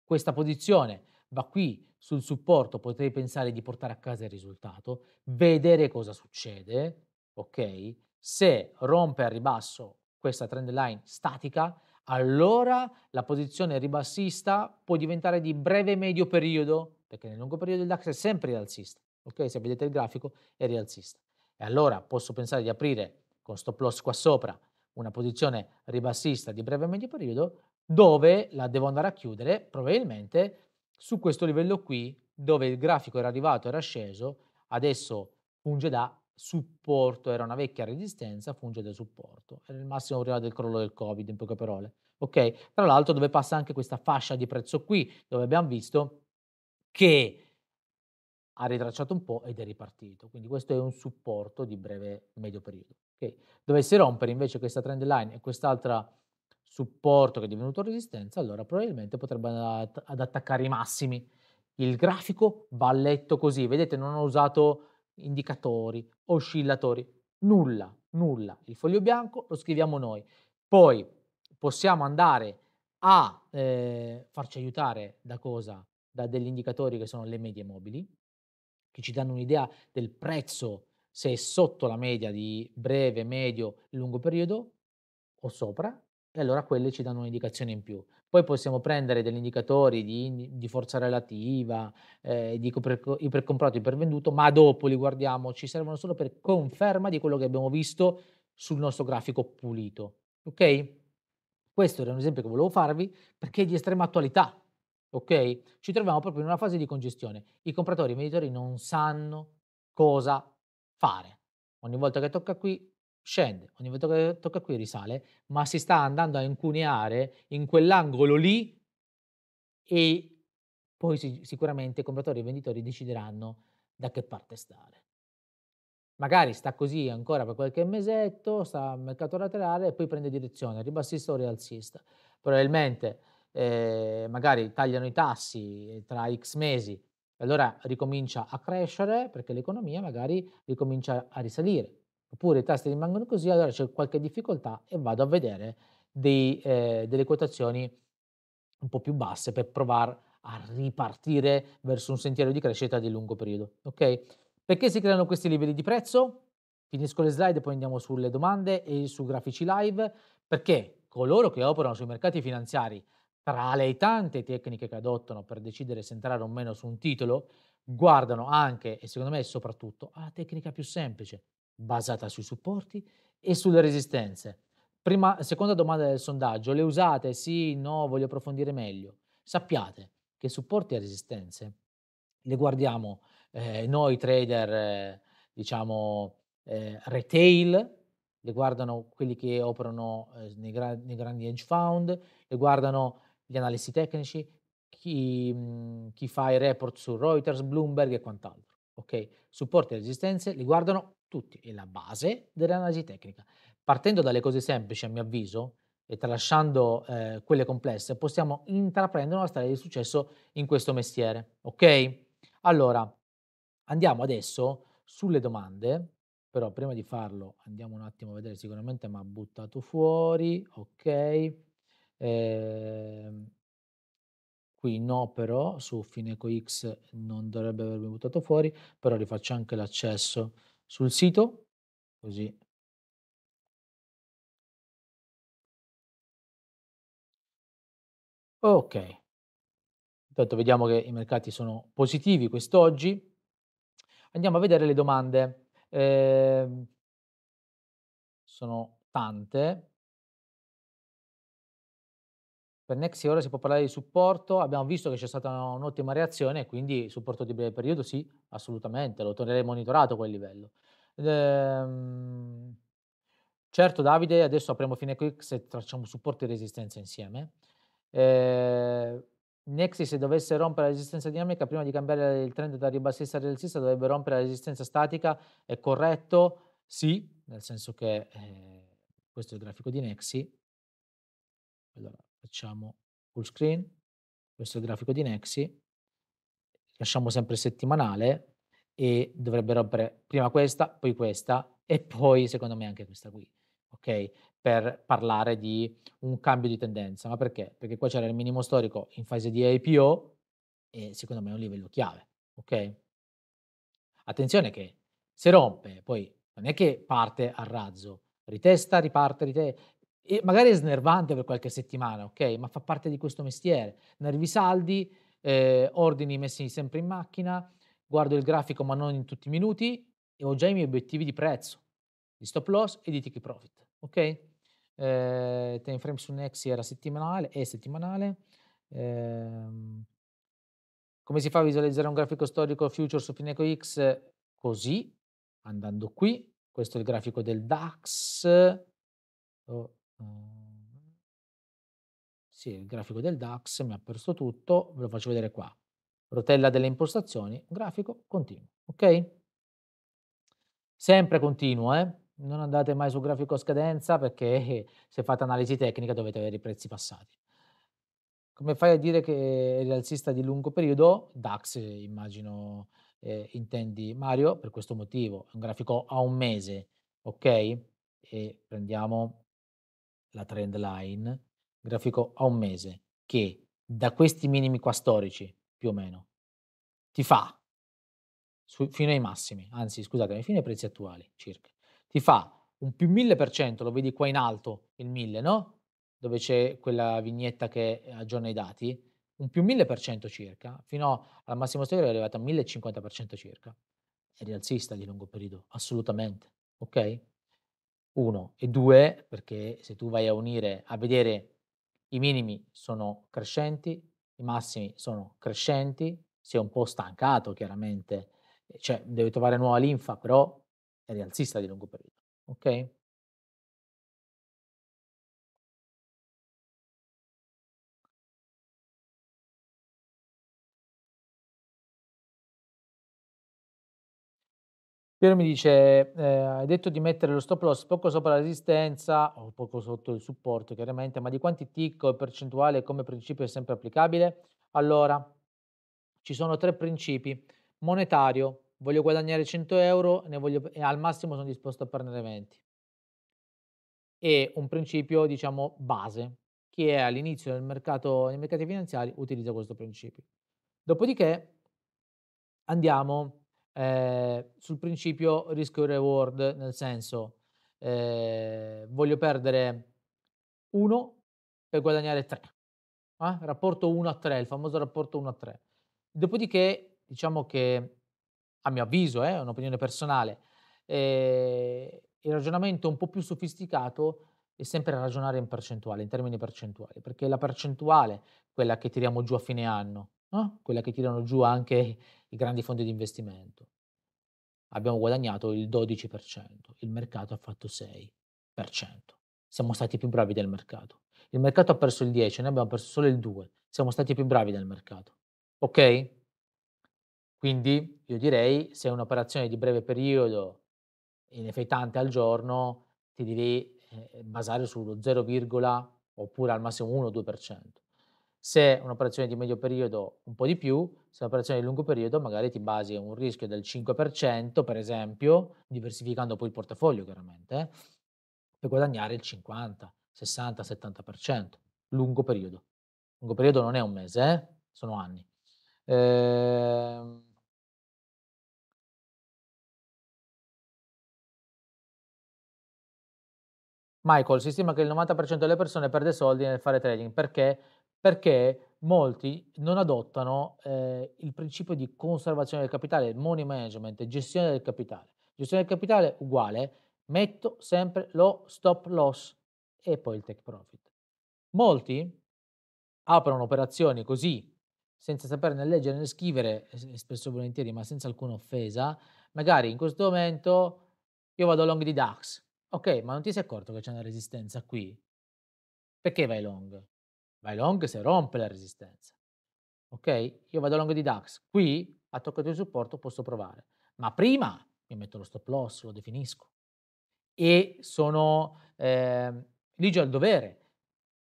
A: questa posizione va qui sul supporto, potrei pensare di portare a casa il risultato, vedere cosa succede, ok? Se rompe a ribasso questa trend line statica, allora la posizione ribassista può diventare di breve medio periodo, perché nel lungo periodo il DAX è sempre rialzista. Ok, se vedete il grafico è rialzista. E allora posso pensare di aprire con stop loss qua sopra una posizione ribassista di breve medio periodo dove la devo andare a chiudere probabilmente su questo livello qui dove il grafico era arrivato, era sceso, adesso funge da supporto, era una vecchia resistenza, funge da supporto. Era il massimo prima del crollo del Covid, in poche parole. Ok? Tra l'altro dove passa anche questa fascia di prezzo qui, dove abbiamo visto che ha ritracciato un po' ed è ripartito. Quindi questo è un supporto di breve medio periodo. Okay? Dovesse rompere invece questa trend line e quest'altra supporto che è divenuto resistenza, allora probabilmente potrebbe andare ad attaccare i massimi. Il grafico va letto così, vedete non ho usato indicatori, oscillatori, nulla, nulla. Il foglio bianco lo scriviamo noi. Poi possiamo andare a eh, farci aiutare da cosa? Da degli indicatori che sono le medie mobili, che ci danno un'idea del prezzo se è sotto la media di breve, medio e lungo periodo o sopra, e allora quelle ci danno un'indicazione in più. Poi possiamo prendere degli indicatori di, di forza relativa, eh, di ipercomprato, ipervenduto, ma dopo li guardiamo, ci servono solo per conferma di quello che abbiamo visto sul nostro grafico pulito. Ok? Questo era un esempio che volevo farvi perché è di estrema attualità. Ok? Ci troviamo proprio in una fase di congestione. I compratori e i venditori non sanno cosa fare. Ogni volta che tocca qui scende, ogni volta che tocca qui risale, ma si sta andando a incuneare in quell'angolo lì e poi si, sicuramente compratori e i venditori decideranno da che parte stare. Magari sta così ancora per qualche mesetto, sta al mercato laterale e poi prende direzione, ribassista o rialzista. Probabilmente eh, magari tagliano i tassi tra x mesi, e allora ricomincia a crescere perché l'economia magari ricomincia a risalire oppure i tasti rimangono così, allora c'è qualche difficoltà e vado a vedere dei, eh, delle quotazioni un po' più basse per provare a ripartire verso un sentiero di crescita di lungo periodo. Ok? Perché si creano questi livelli di prezzo? Finisco le slide, e poi andiamo sulle domande e su grafici live. Perché coloro che operano sui mercati finanziari, tra le tante tecniche che adottano per decidere se entrare o meno su un titolo, guardano anche e secondo me soprattutto alla tecnica più semplice, basata sui supporti e sulle resistenze. Prima, seconda domanda del sondaggio, le usate? Sì, no, voglio approfondire meglio. Sappiate che supporti e resistenze le guardiamo eh, noi trader, eh, diciamo, eh, retail, le guardano quelli che operano eh, nei, gra- nei, grandi hedge fund, le guardano gli analisti tecnici, chi, mh, mm, chi fa i report su Reuters, Bloomberg e quant'altro. Ok? Supporti e resistenze li guardano tutti, è la base dell'analisi tecnica. Partendo dalle cose semplici, a mio avviso, e tralasciando eh, quelle complesse, possiamo intraprendere una strada di successo in questo mestiere. Ok? Allora, andiamo adesso sulle domande, però prima di farlo andiamo un attimo a vedere, sicuramente mi ha buttato fuori, ok? Eh, qui no però, su Fineco X non dovrebbe avermi buttato fuori, però rifaccio anche l'accesso sul sito, così. Ok, intanto vediamo che i mercati sono positivi quest'oggi.
B: Andiamo a vedere le domande. Eh, sono tante. Per Nexi ora si può
A: parlare di supporto, abbiamo visto che c'è stata un'ottima reazione, quindi supporto di breve periodo sì, assolutamente, lo tornerei monitorato quel livello. Ehm, certo Davide, adesso apriamo fine FinecoX se tracciamo supporto e resistenza insieme. Ehm, Nexi se dovesse rompere la resistenza dinamica prima di cambiare il trend da ribassista a rialzista dovrebbe rompere la resistenza statica, è corretto? Sì, nel senso che eh, questo è il grafico di Nexi. Allora, facciamo full screen, questo è il grafico di Nexi, lasciamo sempre settimanale e dovrebbe rompere prima questa, poi questa e poi secondo me anche questa qui, ok? Per parlare di un cambio di tendenza, ma perché? Perché qua c'era il minimo storico in fase di IPO e secondo me è un livello chiave, ok? Attenzione che se rompe, poi non è che parte a razzo, ritesta, riparte, rite- e magari è snervante per qualche settimana, ok? Ma fa parte di questo mestiere. Nervi saldi, eh, ordini messi sempre in macchina, guardo il grafico ma non in tutti i minuti e ho già i miei obiettivi di prezzo, di stop loss e di ticket profit, ok? Eh, time frame su Nexi era settimanale, e settimanale. Eh, come si fa a visualizzare un grafico storico future su Fineco X? Così, andando qui, questo è il grafico del DAX. Oh, Uhm. Sì, il grafico del DAX, mi ha perso tutto, ve lo faccio vedere qua. Rotella delle impostazioni, grafico, continuo, ok? Sempre continuo, eh, non andate mai sul grafico a scadenza perché eh, se fate analisi tecnica dovete avere i prezzi passati. Come fai a dire che è rialzista di lungo periodo? DAX immagino, ehm, intendi Mario, per questo motivo, è un grafico a un mese, ok? E prendiamo la trend line, grafico a un mese, che da questi minimi qua storici, più o meno, ti fa su, fino ai massimi, anzi scusatemi, fino ai prezzi attuali circa, ti fa un più 1000%, lo vedi qua in alto il 1000, no? Dove c'è quella vignetta che aggiorna i dati, un più 1000% circa, fino al massimo storico è arrivato a 1050% circa. È rialzista di lungo periodo, assolutamente, ok? uno, e due, perché se tu vai a unire, a vedere i minimi sono crescenti, i massimi sono crescenti, si è un po' stancato chiaramente, cioè deve trovare nuova linfa, però è rialzista di lungo periodo, ok? Piero mi dice, eh, hai detto di mettere lo stop loss poco sopra la resistenza o poco sotto il supporto chiaramente, ma di quanti tick o percentuale come principio è sempre applicabile? Allora, ci sono tre principi. Monetario, voglio guadagnare 100 euro voglio, e al massimo sono disposto a prendere 20. E un principio, diciamo, base. Chi è all'inizio del mercato, nei mercati finanziari utilizza questo principio. Dopodiché andiamo eh, sul principio rischio reward, nel senso eh, voglio perdere 1 per guadagnare 3. Eh? Ah, rapporto 1 a 3, il famoso rapporto 1 a 3. Dopodiché, diciamo che a mio avviso, eh, è un'opinione personale, eh, il ragionamento un po' più sofisticato è sempre ragionare in percentuale, in termini percentuali, perché la percentuale, quella che tiriamo giù a fine anno, no? quella che tirano giù anche i grandi fondi di investimento. Abbiamo guadagnato il 12%, il mercato ha fatto 6%. Siamo stati più bravi del mercato. Il mercato ha perso il 10%, noi abbiamo perso solo il 2%. Siamo stati più bravi del mercato. Ok? Quindi io direi se è un'operazione di breve periodo, in effetti tante al giorno, ti devi eh, basare sullo 0, oppure al massimo 1-2%. Se è un'operazione di medio periodo un po' di più, se è un'operazione di lungo periodo magari ti basi a un rischio del 5% per esempio, diversificando poi il portafoglio chiaramente, per guadagnare il 50, 60, 70%, lungo periodo. Lungo periodo non è un mese, eh, sono anni. Ehm... Michael, si stima che il 90% delle persone perde soldi nel fare trading perché perché molti non adottano eh, il principio di conservazione del capitale, money management, gestione del capitale. Gestione del capitale uguale, metto sempre lo stop loss e poi il take profit. Molti aprono operazioni così, senza sapere né leggere né scrivere, spesso e volentieri, ma senza alcuna offesa, magari in questo momento io vado long di DAX, ok, ma non ti sei accorto che c'è una resistenza qui? Perché vai long? vai long se rompe la resistenza. Ok? Io vado long di DAX. Qui ha toccato il supporto, posso provare. Ma prima mi metto lo stop loss, lo definisco. E sono eh, già il dovere.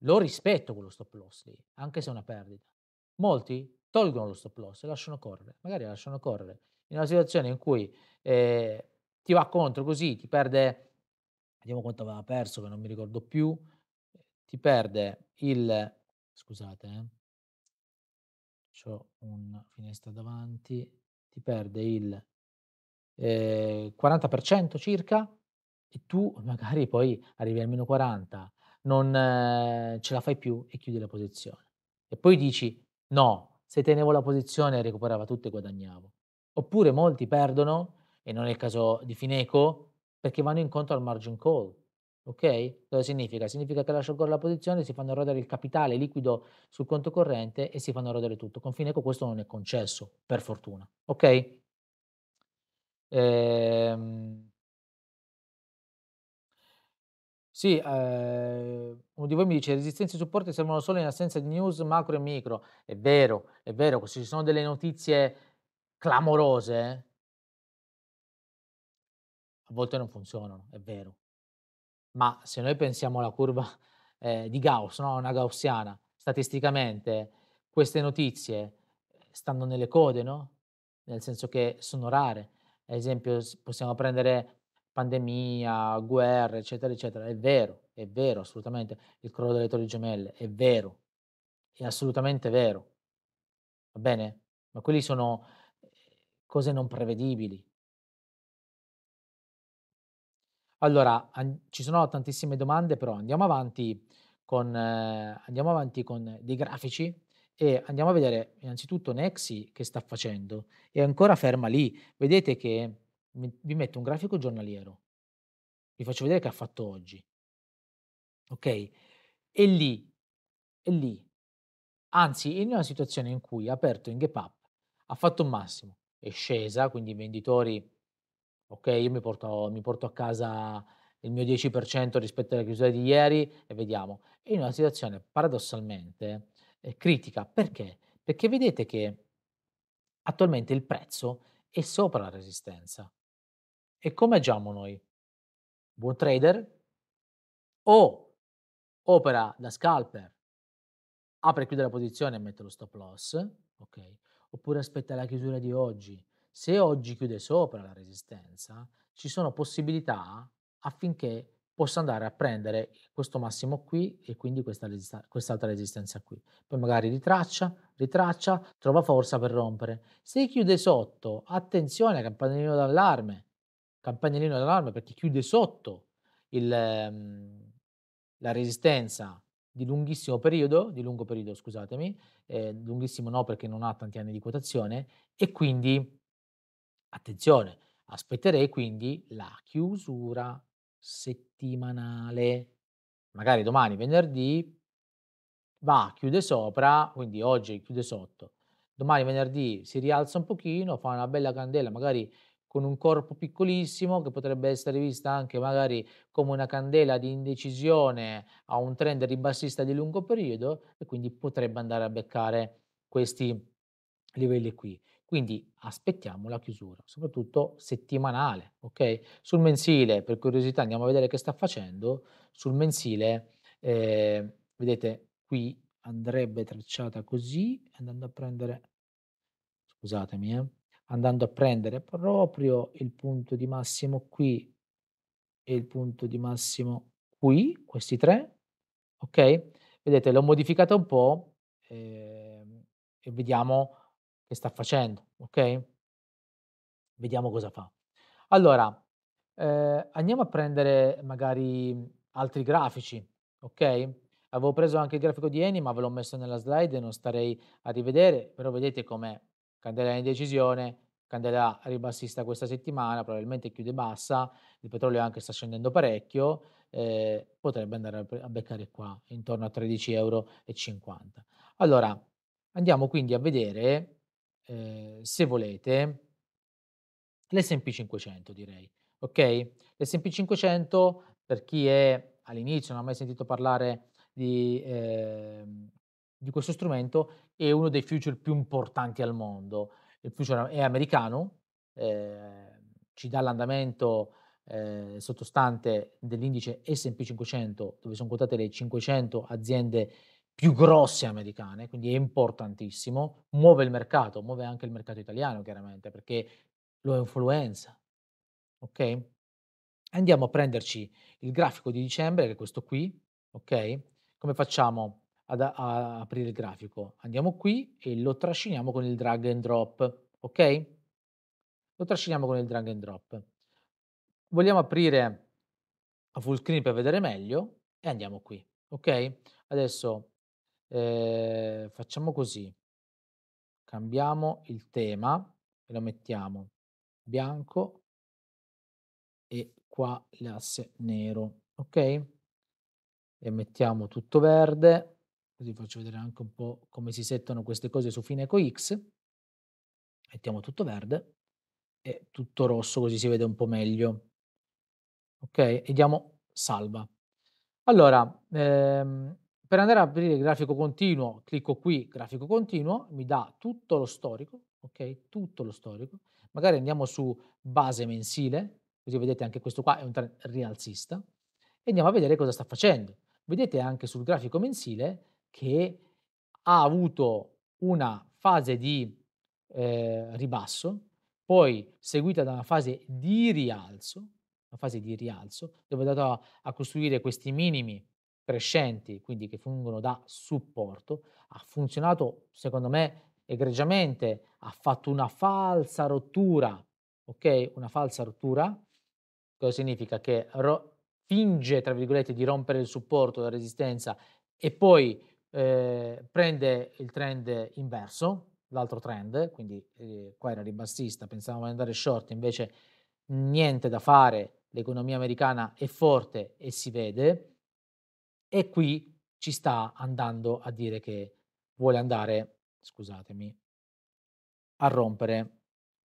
A: Lo rispetto quello stop loss lì, anche se è una perdita. Molti tolgono lo stop loss e lasciano correre. Magari lasciano correre in una situazione in cui eh, ti va contro così, ti perde, vediamo quanto aveva perso che non mi ricordo più, ti perde il Scusate, eh. C'ho una finestra davanti. Ti perde il eh, 40% circa e tu magari poi arrivi al meno 40, non eh, ce la fai più e chiudi la posizione. E poi dici no, se tenevo la posizione recuperava tutto e guadagnavo. Oppure molti perdono, e non è il caso di Fineco, perché vanno incontro al margin call Ok? Cosa significa? Significa che lascio ancora la posizione, si fanno rodere il capitale liquido sul conto corrente
B: e si fanno rodere tutto. Confine Fineco questo non è concesso, per fortuna. Ok? Ehm...
A: Sì, eh, uno di voi mi dice che resistenze e supporti servono solo in assenza di news macro e micro.
B: È vero, è vero, se ci sono delle notizie clamorose, eh? a volte non funzionano, è vero ma
A: se noi pensiamo alla curva eh, di Gauss, no? una gaussiana, statisticamente queste notizie eh, stanno nelle code, no? nel senso che sono rare. Ad esempio possiamo prendere pandemia, guerra, eccetera, eccetera. È vero, è vero, assolutamente. Il crollo delle torri gemelle, è vero, è assolutamente
B: vero. Va bene? Ma quelli sono eh, cose non prevedibili. Allora, an- ci sono tantissime
A: domande, però andiamo avanti con, eh, andiamo avanti con dei grafici e andiamo a vedere innanzitutto Nexi che sta facendo. È ancora ferma lì. Vedete
B: che vi metto un grafico giornaliero. Vi faccio vedere che ha fatto oggi. Ok? E lì, è lì. Anzi,
A: in una situazione in cui ha aperto in gap up, ha fatto un massimo, è scesa, quindi i venditori ok, io mi porto, mi porto a casa il mio 10% rispetto alla chiusura di ieri e vediamo. in una situazione paradossalmente eh, critica, perché? Perché vedete che attualmente il prezzo è sopra la
B: resistenza. E come agiamo noi? Buon trader o opera da scalper, apre e chiude la posizione e
A: mette lo stop loss, ok? Oppure aspetta la chiusura di oggi, se oggi chiude sopra la resistenza, ci sono possibilità affinché possa andare a prendere questo massimo qui e quindi questa resista- quest'altra resistenza qui. Poi magari ritraccia, ritraccia, trova forza per rompere. Se chiude sotto, attenzione, campanellino d'allarme, campanellino d'allarme perché chiude sotto il, ehm, la resistenza di lunghissimo periodo, di lungo periodo scusatemi, eh, lunghissimo no perché non ha tanti anni di quotazione e quindi Attenzione, aspetterei quindi la chiusura settimanale. Magari domani, venerdì, va, chiude sopra, quindi oggi chiude sotto. Domani, venerdì, si rialza un pochino, fa una bella candela, magari con un corpo piccolissimo che potrebbe essere vista anche magari come una candela di indecisione a un trend ribassista di lungo periodo e quindi potrebbe andare a beccare questi livelli qui. Quindi aspettiamo la chiusura, soprattutto settimanale, ok? Sul mensile, per curiosità, andiamo a vedere che sta facendo. Sul mensile, eh, vedete, qui andrebbe tracciata così, andando a prendere, scusatemi, eh, andando a prendere proprio il punto di massimo qui e il punto di massimo qui, questi tre, ok? Vedete, l'ho modificata un po' eh, e vediamo che sta facendo, ok? Vediamo cosa fa. Allora, eh, andiamo a prendere magari altri grafici, ok? Avevo preso anche il grafico di Eni, ma ve l'ho messo nella slide non starei a rivedere, però vedete com'è candela in decisione, candela ribassista questa settimana, probabilmente chiude bassa, il petrolio anche sta scendendo parecchio, eh, potrebbe andare a beccare qua intorno a 13,50 euro. Allora, andiamo quindi a vedere eh, se volete, l'SP 500 direi. Ok? L'SP 500, per chi è all'inizio, non ha mai sentito parlare di, eh, di questo strumento, è uno dei future più importanti al mondo. Il future è americano, eh, ci dà l'andamento eh, sottostante dell'indice SP 500, dove sono quotate le 500 aziende più grosse americane, quindi è importantissimo, muove il mercato, muove anche il mercato italiano chiaramente perché lo influenza. Ok? Andiamo a prenderci il grafico di dicembre, che è questo qui, ok? Come facciamo ad a- aprire il grafico? Andiamo qui e lo trasciniamo con il drag and drop, ok? Lo trasciniamo con il drag and drop. Vogliamo aprire a full screen per vedere meglio e andiamo qui, ok? Adesso eh, facciamo così, cambiamo il tema e lo mettiamo bianco e qua l'asse nero, ok? E mettiamo tutto verde, così faccio vedere anche un po' come si settano queste cose su Fineco X. Mettiamo tutto verde e tutto rosso così si vede un po' meglio. Ok? E diamo salva. Allora, ehm, per andare a aprire il grafico continuo, clicco qui, grafico continuo, mi dà tutto lo storico, ok? Tutto lo storico. Magari andiamo su base mensile, così vedete anche questo qua è un trend rialzista, e andiamo a vedere cosa sta facendo. Vedete anche sul grafico mensile che ha avuto una fase di eh, ribasso, poi seguita da una fase di rialzo, una fase di rialzo, dove è andato a, a costruire questi minimi crescenti, quindi che fungono da supporto, ha funzionato secondo me egregiamente, ha fatto una falsa rottura, ok? Una falsa rottura, cosa significa? Che ro- finge, tra virgolette, di rompere il supporto, la resistenza e poi eh, prende il trend inverso, l'altro trend, quindi eh, qua era ribassista, pensavamo di andare short, invece niente da fare, l'economia americana è forte e si vede, e qui ci sta andando a dire che vuole andare, scusatemi, a rompere,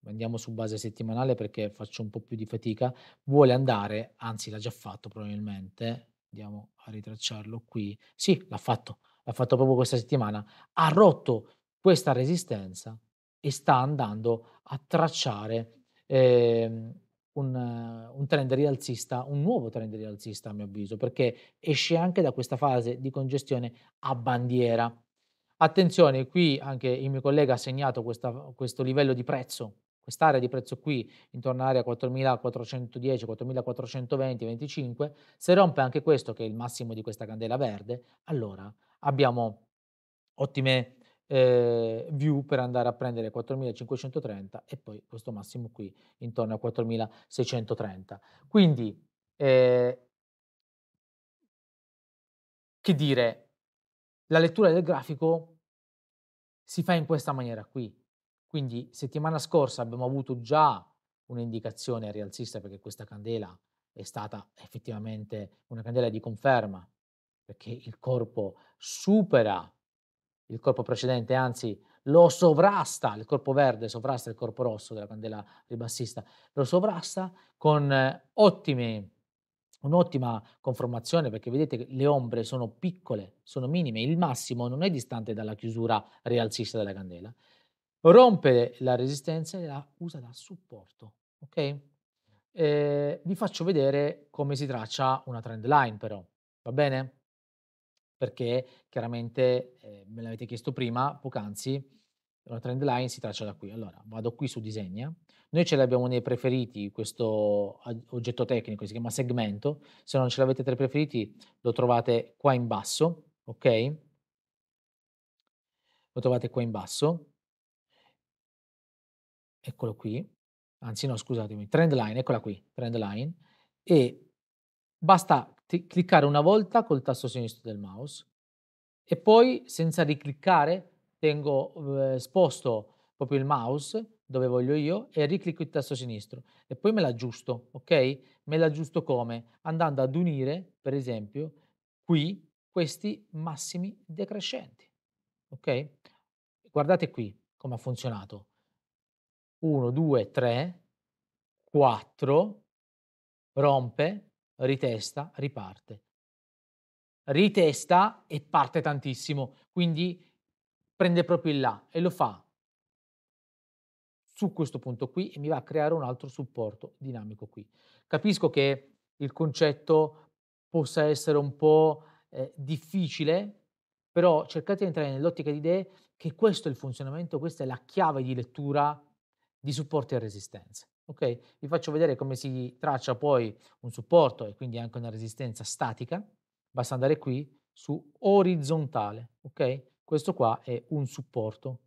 A: andiamo su base settimanale perché faccio un po' più di fatica, vuole andare, anzi l'ha già fatto probabilmente, andiamo a ritracciarlo qui, sì, l'ha fatto, l'ha fatto proprio questa settimana, ha rotto questa resistenza e sta andando a tracciare eh, un, eh, un trend rialzista, un nuovo trend rialzista a mio avviso, perché esce anche da questa fase di congestione a bandiera. Attenzione, qui anche il mio collega ha segnato questa, questo livello di prezzo, quest'area di prezzo qui, intorno all'area 4410, 4420, 25, se rompe anche questo, che è il massimo di questa candela verde, allora abbiamo ottime eh, view per andare a prendere 4530 e poi questo massimo qui
B: intorno a 4630. Quindi, eh, che dire, la lettura del grafico si fa in questa maniera qui. Quindi settimana scorsa abbiamo avuto già
A: un'indicazione rialzista perché questa candela è stata effettivamente una candela di conferma perché il corpo supera il corpo precedente, anzi lo sovrasta, il corpo verde sovrasta il corpo rosso della candela ribassista, lo sovrasta con eh, ottime, un'ottima conformazione perché vedete le ombre sono piccole, sono minime, il massimo non è distante dalla chiusura rialzista della candela. Rompe la resistenza e la usa da supporto, ok? Eh, vi faccio vedere come si traccia una trend line però, va bene? perché chiaramente eh, me l'avete chiesto prima, poc'anzi, la trend line si traccia da qui. Allora, vado qui su disegna. Noi ce l'abbiamo nei preferiti questo oggetto tecnico, si chiama segmento. Se non ce l'avete tra i preferiti,
B: lo trovate qua in basso, ok? Lo trovate qua in basso. Eccolo qui. Anzi no,
A: scusatemi, trend line, eccola qui, trend line. E basta cliccare una volta col tasto sinistro del mouse e poi senza ricliccare tengo, eh, sposto proprio il mouse dove voglio io e riclicco il tasto sinistro e poi me l'aggiusto, ok? Me l'aggiusto come? Andando ad unire, per esempio, qui questi massimi decrescenti, ok? Guardate qui come ha funzionato. 1, 2, 3, 4, rompe, ritesta, riparte. Ritesta e parte tantissimo, quindi prende proprio il là e lo fa su questo punto qui e mi va a creare un altro supporto dinamico qui. Capisco che il concetto possa essere un po' eh, difficile, però cercate di entrare nell'ottica di idee che questo è il funzionamento, questa è la chiave di lettura di supporti e resistenze. Ok? Vi faccio vedere come si traccia poi un supporto e quindi anche una resistenza statica. Basta andare qui su orizzontale, ok? Questo qua è un supporto,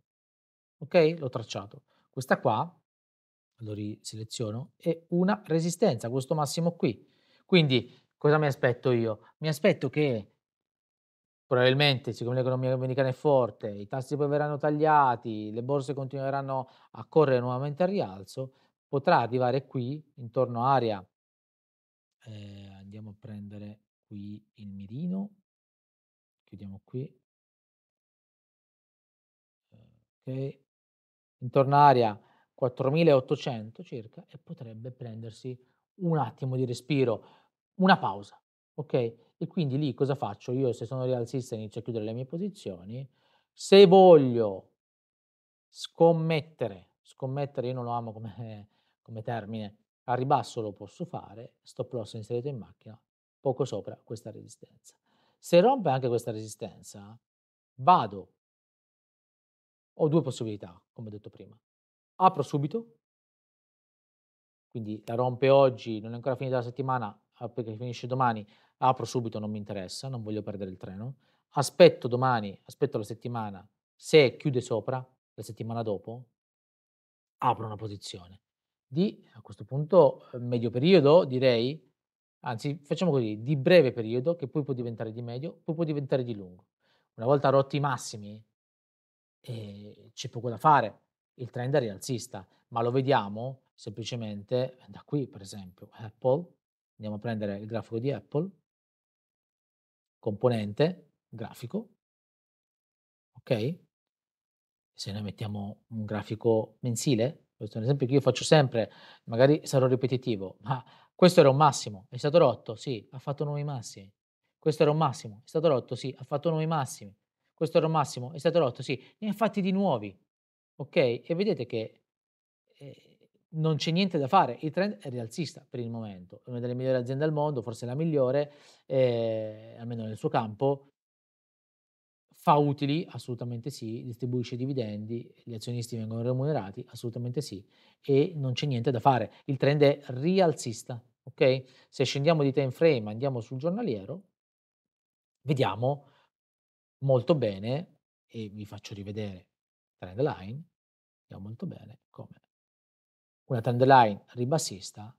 A: ok? L'ho tracciato. Questa qua, lo riseleziono, è una resistenza, questo massimo qui. Quindi cosa mi aspetto io? Mi aspetto che probabilmente, siccome l'economia dominicana è forte, i tassi poi verranno tagliati, le borse continueranno a correre nuovamente al rialzo, potrà
B: arrivare qui intorno a area, eh, andiamo a prendere qui il mirino, chiudiamo qui, eh, ok, intorno a area 4800 circa e
A: potrebbe prendersi un attimo di respiro, una pausa, ok? E quindi lì cosa faccio? Io se sono rialzista inizio a chiudere le mie posizioni, se voglio scommettere, scommettere io non lo amo come come termine a ribasso lo posso fare, stop loss inserito in macchina, poco sopra questa
B: resistenza. Se rompe anche questa resistenza, vado, ho due possibilità, come detto prima. Apro subito,
A: quindi la rompe oggi, non è ancora finita la settimana, perché finisce domani, apro subito, non mi interessa, non voglio perdere il treno. Aspetto domani, aspetto la settimana, se chiude sopra, la settimana dopo, apro una posizione di, a questo punto, eh, medio periodo, direi, anzi facciamo così, di breve periodo, che poi può diventare di medio, poi può diventare di lungo. Una volta rotti i massimi, eh, c'è poco da fare, il trend è rialzista, ma lo vediamo semplicemente
B: da qui, per esempio, Apple, andiamo a prendere il grafico di Apple, componente, grafico, ok?
A: Se noi mettiamo un grafico mensile, questo è un esempio che io faccio sempre, magari sarò ripetitivo, ma questo era un massimo, è stato rotto, sì, ha fatto nuovi massimi. Questo era un massimo, è stato rotto, sì, ha fatto nuovi massimi. Questo era un massimo, è stato rotto, sì, ne ha fatti di nuovi. Ok? E vedete che eh, non c'è niente da fare, il trend è rialzista per il momento, è una delle migliori aziende al mondo, forse la migliore, eh, almeno nel suo campo, Fa utili? Assolutamente sì. Distribuisce dividendi? Gli azionisti vengono remunerati? Assolutamente sì. E non c'è niente da fare. Il trend è rialzista. Ok? Se scendiamo di time frame, andiamo sul giornaliero,
B: vediamo molto bene, e vi faccio rivedere trend line, vediamo molto bene come una trend line ribassista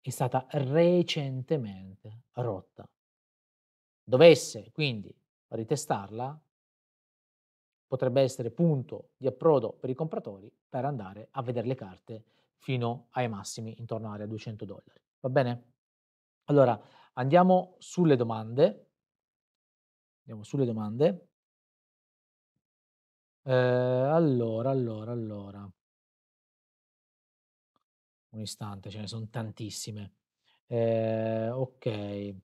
B: è stata recentemente rotta. Dovesse quindi ritestarla potrebbe
A: essere punto di approdo per i compratori per andare a vedere le carte fino ai
B: massimi intorno all'area 200 dollari. Va bene? Allora, andiamo sulle domande. Andiamo sulle domande. Eh, allora, allora, allora. Un istante, ce ne sono tantissime. Eh, ok.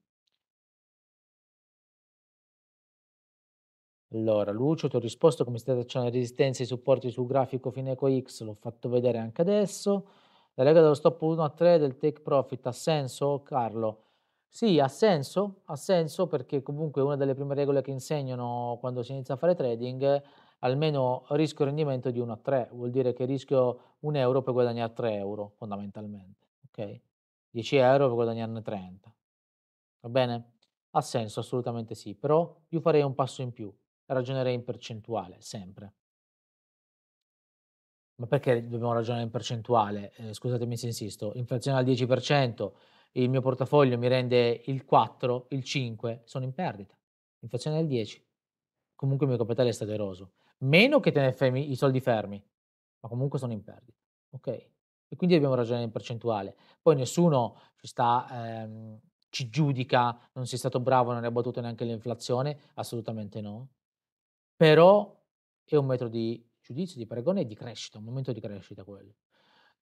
B: Allora, Lucio, ti ho risposto come state tracciando le resistenze e i supporti sul grafico Fineco X, l'ho fatto vedere anche adesso. La
A: regola dello stop 1 a 3 del take profit ha senso, Carlo? Sì, ha senso, ha senso perché comunque una delle prime regole che insegnano quando si inizia a fare trading almeno rischio rendimento di 1 a 3, vuol dire che rischio 1 euro per guadagnare 3 euro fondamentalmente, ok? 10 euro per guadagnarne 30, va bene? Ha senso, assolutamente sì, però io farei un passo in più, ragionerei in percentuale, sempre. Ma perché dobbiamo ragionare in percentuale? Eh, scusatemi se insisto, inflazione al 10%, il mio portafoglio mi rende il 4, il 5, sono in perdita. Inflazione al 10. Comunque il mio capitale è stato eroso. Meno che tenere fermi i soldi fermi, ma comunque sono in perdita. Ok? E quindi dobbiamo ragionare in percentuale. Poi nessuno ci sta ehm, ci giudica, non sei stato bravo, non hai abbattuto neanche l'inflazione? Assolutamente no però è un metro di giudizio, di paragone e di crescita, un momento di crescita quello.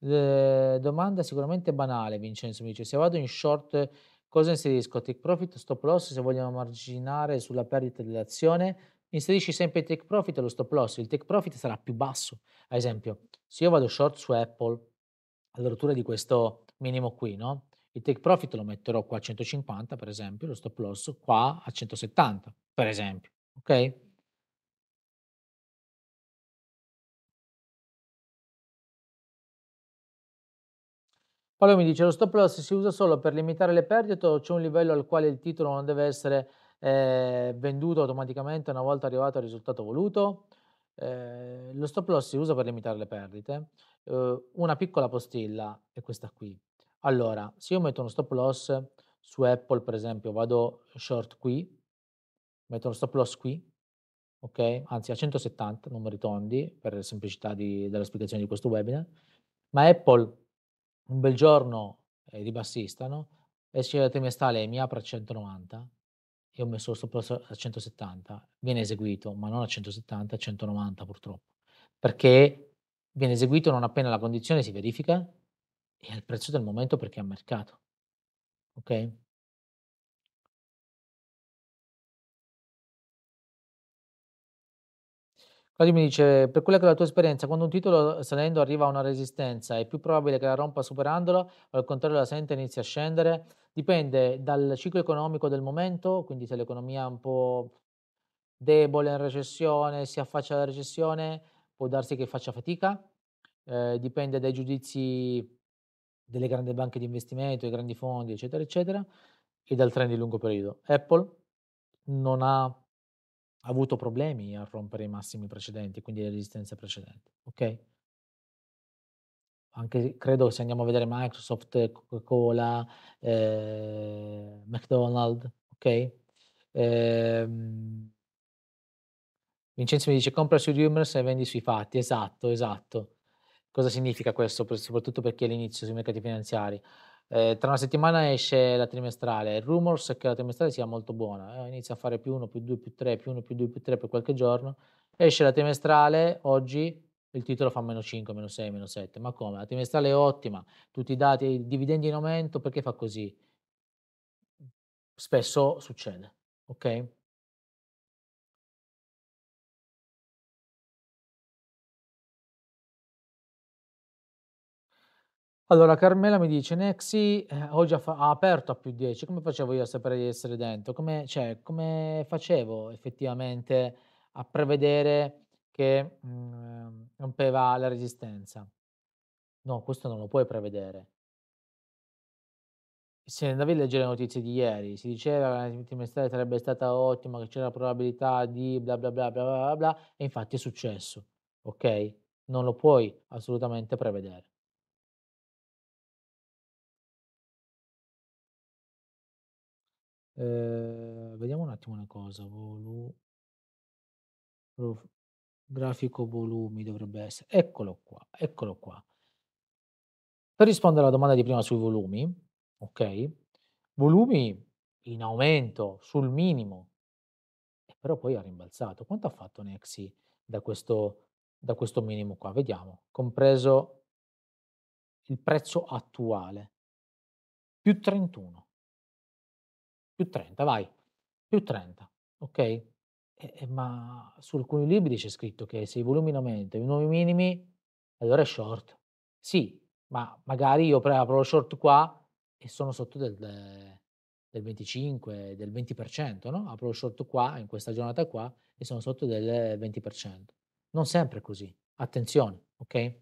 A: Eh, domanda sicuramente banale, Vincenzo mi dice, se vado in short cosa inserisco? Take profit, stop loss, se vogliamo marginare sulla perdita dell'azione, inserisci sempre il take profit e lo stop loss, il take profit sarà più basso. Ad esempio, se io vado short su Apple, alla rottura di questo minimo qui, no? Il take profit lo metterò qua a 150, per esempio, lo stop loss qua a 170, per esempio, ok?
B: Paolo mi dice lo stop loss si usa solo per limitare le perdite o c'è un livello al quale il titolo non
A: deve essere eh, venduto automaticamente una volta arrivato al risultato voluto? Eh, lo stop loss si usa per limitare le perdite. Eh, una piccola postilla è questa qui. Allora, se io metto uno stop loss su Apple, per esempio, vado short qui, metto uno stop loss qui, ok? Anzi a 170 numeri tondi per semplicità di, della spiegazione di questo webinar, ma Apple un bel giorno eh, di bassista, no? esce la trimestrale e mi apre a 190, e ho messo lo sopra a 170, viene eseguito, ma non a 170, a 190 purtroppo, perché viene eseguito non appena la condizione si verifica e al prezzo del momento perché è a mercato. Ok?
B: Claudio mi dice, per quella che è la tua esperienza, quando un titolo salendo arriva a una resistenza, è più probabile che la rompa
A: superandolo o al contrario la sente e inizia a scendere? Dipende dal ciclo economico del momento, quindi se l'economia è un po' debole, in recessione, si affaccia alla recessione, può darsi che faccia fatica, eh, dipende dai giudizi delle grandi banche di investimento, dei grandi fondi, eccetera, eccetera, e dal trend di lungo periodo.
B: Apple non ha ha avuto problemi
A: a rompere i massimi precedenti, quindi le resistenze precedenti.
B: Ok? Anche credo se andiamo a
A: vedere Microsoft, Coca-Cola, eh, McDonald's, ok? Eh, Vincenzo mi dice compra sui rumors e vendi sui fatti, esatto, esatto. Cosa significa questo, soprattutto per chi è all'inizio sui mercati finanziari? Eh, tra una settimana esce la trimestrale. Il rumors è che la trimestrale sia molto buona. Eh, inizia a fare più 1, più 2, più 3, più 1, più 2, più 3 per qualche giorno. Esce la trimestrale oggi. Il titolo fa meno 5, meno 6, meno 7. Ma come? La trimestrale è ottima,
B: tutti i dati, i dividendi in aumento, perché fa così? Spesso succede, ok? Allora, Carmela mi dice: Nexi eh, oggi ha, fa- ha aperto a più 10. Come facevo io a sapere di essere dentro?
A: Come, cioè, come facevo effettivamente a prevedere che mh, mm, rompeva la resistenza? No, questo non lo puoi prevedere. Se andavi a leggere le notizie di ieri, si diceva che l'ultima estate sarebbe stata ottima, che c'era la probabilità di bla bla bla bla bla, bla e infatti è successo. Ok? Non lo puoi assolutamente prevedere.
C: Ehm,
B: vediamo un attimo una cosa, volu grafico volumi dovrebbe essere. eccolo qua, eccolo qua. Per rispondere
A: alla domanda di prima sui volumi, okay, volumi in aumento sul minimo, però poi ha rimbalzato. Quanto ha fatto Nexi da questo,
B: da questo minimo qua? Vediamo, compreso il prezzo attuale, più 31 più 30, vai, più 30, ok? E, ma su alcuni libri c'è scritto che se
A: i volumi non aumentano, i nuovi minimi, allora è short. Sì, ma magari io apro lo short qua e sono sotto del, del 25, del 20%, no? Apro lo short qua, in questa giornata qua, e sono sotto del 20%. Non sempre così, attenzione, ok?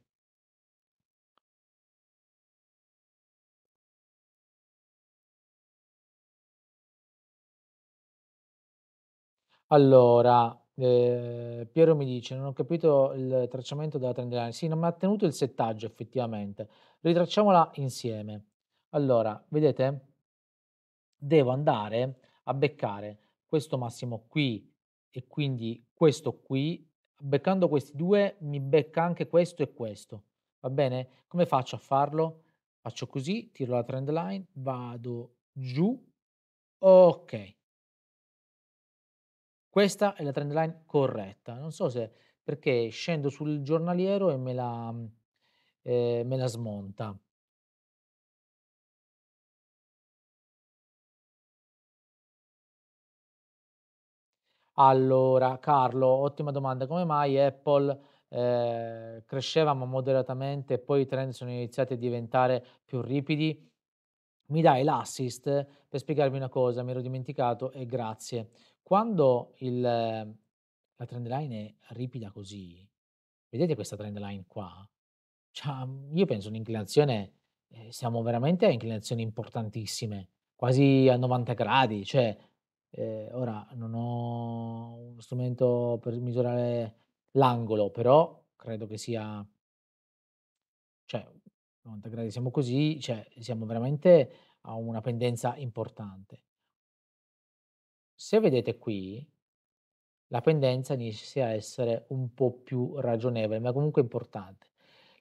A: Allora, eh, Piero mi dice: Non ho capito il tracciamento della trend line. Sì, non mi ha tenuto il settaggio effettivamente. Ritracciamola insieme. Allora, vedete? Devo andare a beccare questo massimo qui e quindi questo qui. Beccando questi due mi becca anche questo e questo. Va bene? Come faccio a farlo? Faccio così, tiro la trend line, vado giù. Ok, questa è la trend line corretta. Non so se perché scendo sul giornaliero e me la, mm, eh, me la smonta. Allora, Carlo, ottima domanda. Come mai Apple eh, cresceva ma moderatamente e poi i trend sono iniziati a diventare più ripidi? Mi dai l'assist per spiegarvi una cosa, mi ero dimenticato e grazie. Quando il, ehm, la trend line è ripida così, vedete questa trend line qua? Cioè, mm, io penso un'inclinazione, eh, siamo veramente a inclinazioni importantissime, quasi a 90 gradi, cioè eh, ora non ho uno strumento per misurare l'angolo,
B: però credo che sia,
A: cioè 90 gradi siamo così, cioè siamo veramente a una pendenza importante. Se vedete qui, la pendenza inizia a essere un po' più ragionevole, ma comunque importante.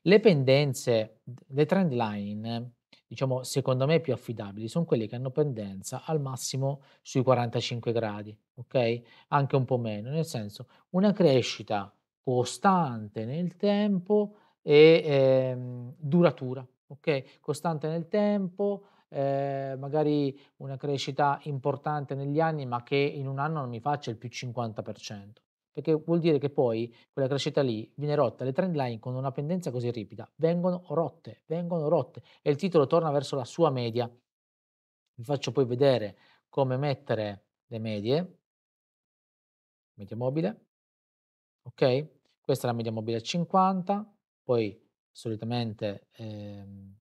A: Le pendenze, le trend line, diciamo, secondo me più affidabili, sono quelle che hanno pendenza al massimo sui 45 gradi, ok? Anche un po' meno, nel senso una crescita costante nel tempo e ehm, duratura, ok? Costante nel tempo, eh, magari una crescita importante negli anni, ma che in un anno non mi faccia il più 50%, perché vuol dire che poi quella crescita lì viene rotta, le trend line con una pendenza così ripida vengono rotte, vengono rotte e il
B: titolo torna verso la sua media. Vi faccio poi vedere come mettere le medie, media mobile, ok? Questa è la media mobile a 50, poi solitamente ehm,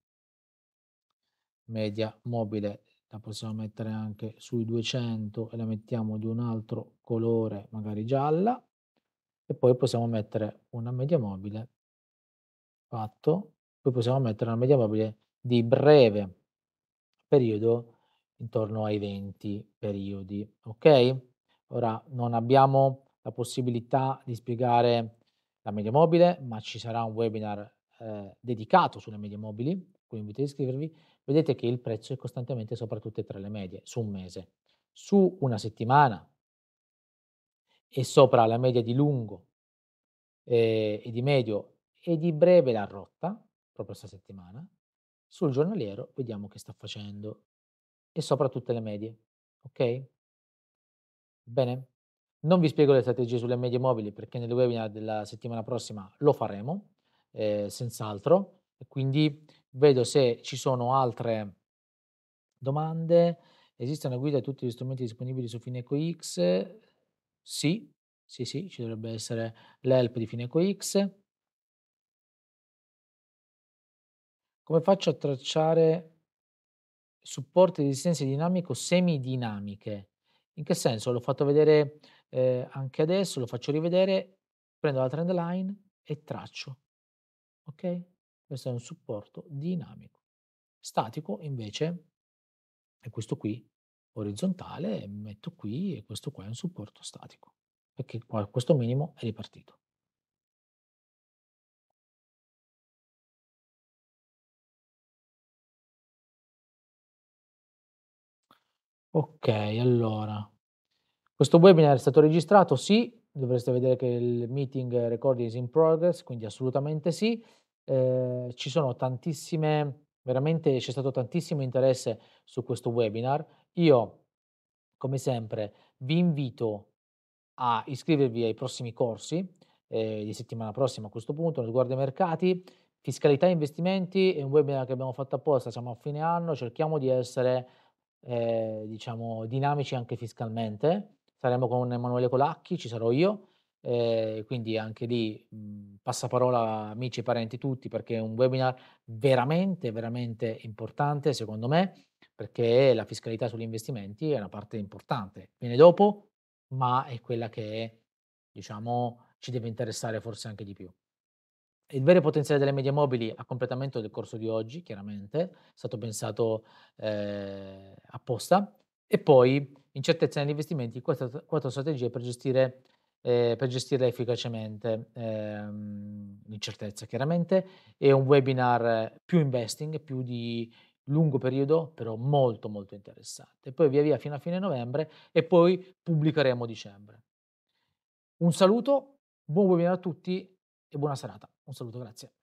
A: media mobile la possiamo mettere anche sui 200 e la mettiamo di un altro colore, magari gialla, e poi possiamo mettere una media mobile, fatto, poi possiamo mettere una media mobile di breve periodo intorno ai 20 periodi, ok? Ora non abbiamo la possibilità di spiegare la media mobile, ma ci sarà un webinar eh, dedicato sulle media mobili, quindi vi invito a iscrivervi vedete che il prezzo è costantemente sopra tutte e tre le medie su un mese. Su una settimana e sopra la media di lungo eh, e di medio e di breve la rotta, proprio questa settimana. Sul giornaliero vediamo che sta facendo e sopra tutte le medie. Ok? Bene. Non vi spiego le strategie sulle medie mobili perché nel webinar della settimana prossima lo faremo, eh, senz'altro. Quindi vedo se ci sono altre domande. Esiste una guida a tutti gli strumenti disponibili su
B: Fineco X? Sì, sì, sì, ci dovrebbe essere l'help di Fineco X. Come faccio a tracciare supporti di resistenza dinamico semidinamiche?
A: In che senso? L'ho fatto vedere eh, anche adesso, lo faccio rivedere, prendo la trend
B: line e traccio. Ok? Questo è un supporto dinamico. Statico invece è questo qui, orizzontale, metto
A: qui e questo qua è un supporto statico, perché questo minimo è ripartito.
B: Ok, allora, questo webinar è stato registrato? Sì, dovreste vedere che il meeting eh, recording
A: is in progress, quindi assolutamente sì. Ehm, ci sono tantissime veramente c'è stato tantissimo interesse su questo webinar. Io, come sempre, vi invito a iscrivervi ai prossimi corsi eh, di settimana prossima a questo punto, riguardo ai mercati, fiscalità e investimenti, è un webinar che abbiamo fatto apposta, siamo a fine anno, cerchiamo di essere eh, diciamo, dinamici anche fiscalmente. Saremo con Emanuele Colacchi, ci sarò io, eh, quindi anche lì mh, mhmm, passaparola amici e parenti tutti perché è un webinar veramente, veramente importante secondo me perché la fiscalità sugli investimenti è una parte importante, viene dopo ma è quella che diciamo ci deve interessare forse anche di più. Il vero potenziale delle medie mobili a completamento del corso di oggi, chiaramente, è stato pensato eh, apposta. E poi incertezza negli investimenti, quattro, quattro strategie per gestire eh, per gestire efficacemente, ehm, l'incertezza chiaramente, è un webinar più investing, più di lungo periodo, però molto molto interessante. Poi via via fino a fine novembre e
B: poi pubblicheremo dicembre. Un saluto, buon webinar a tutti e buona serata. Un saluto, grazie.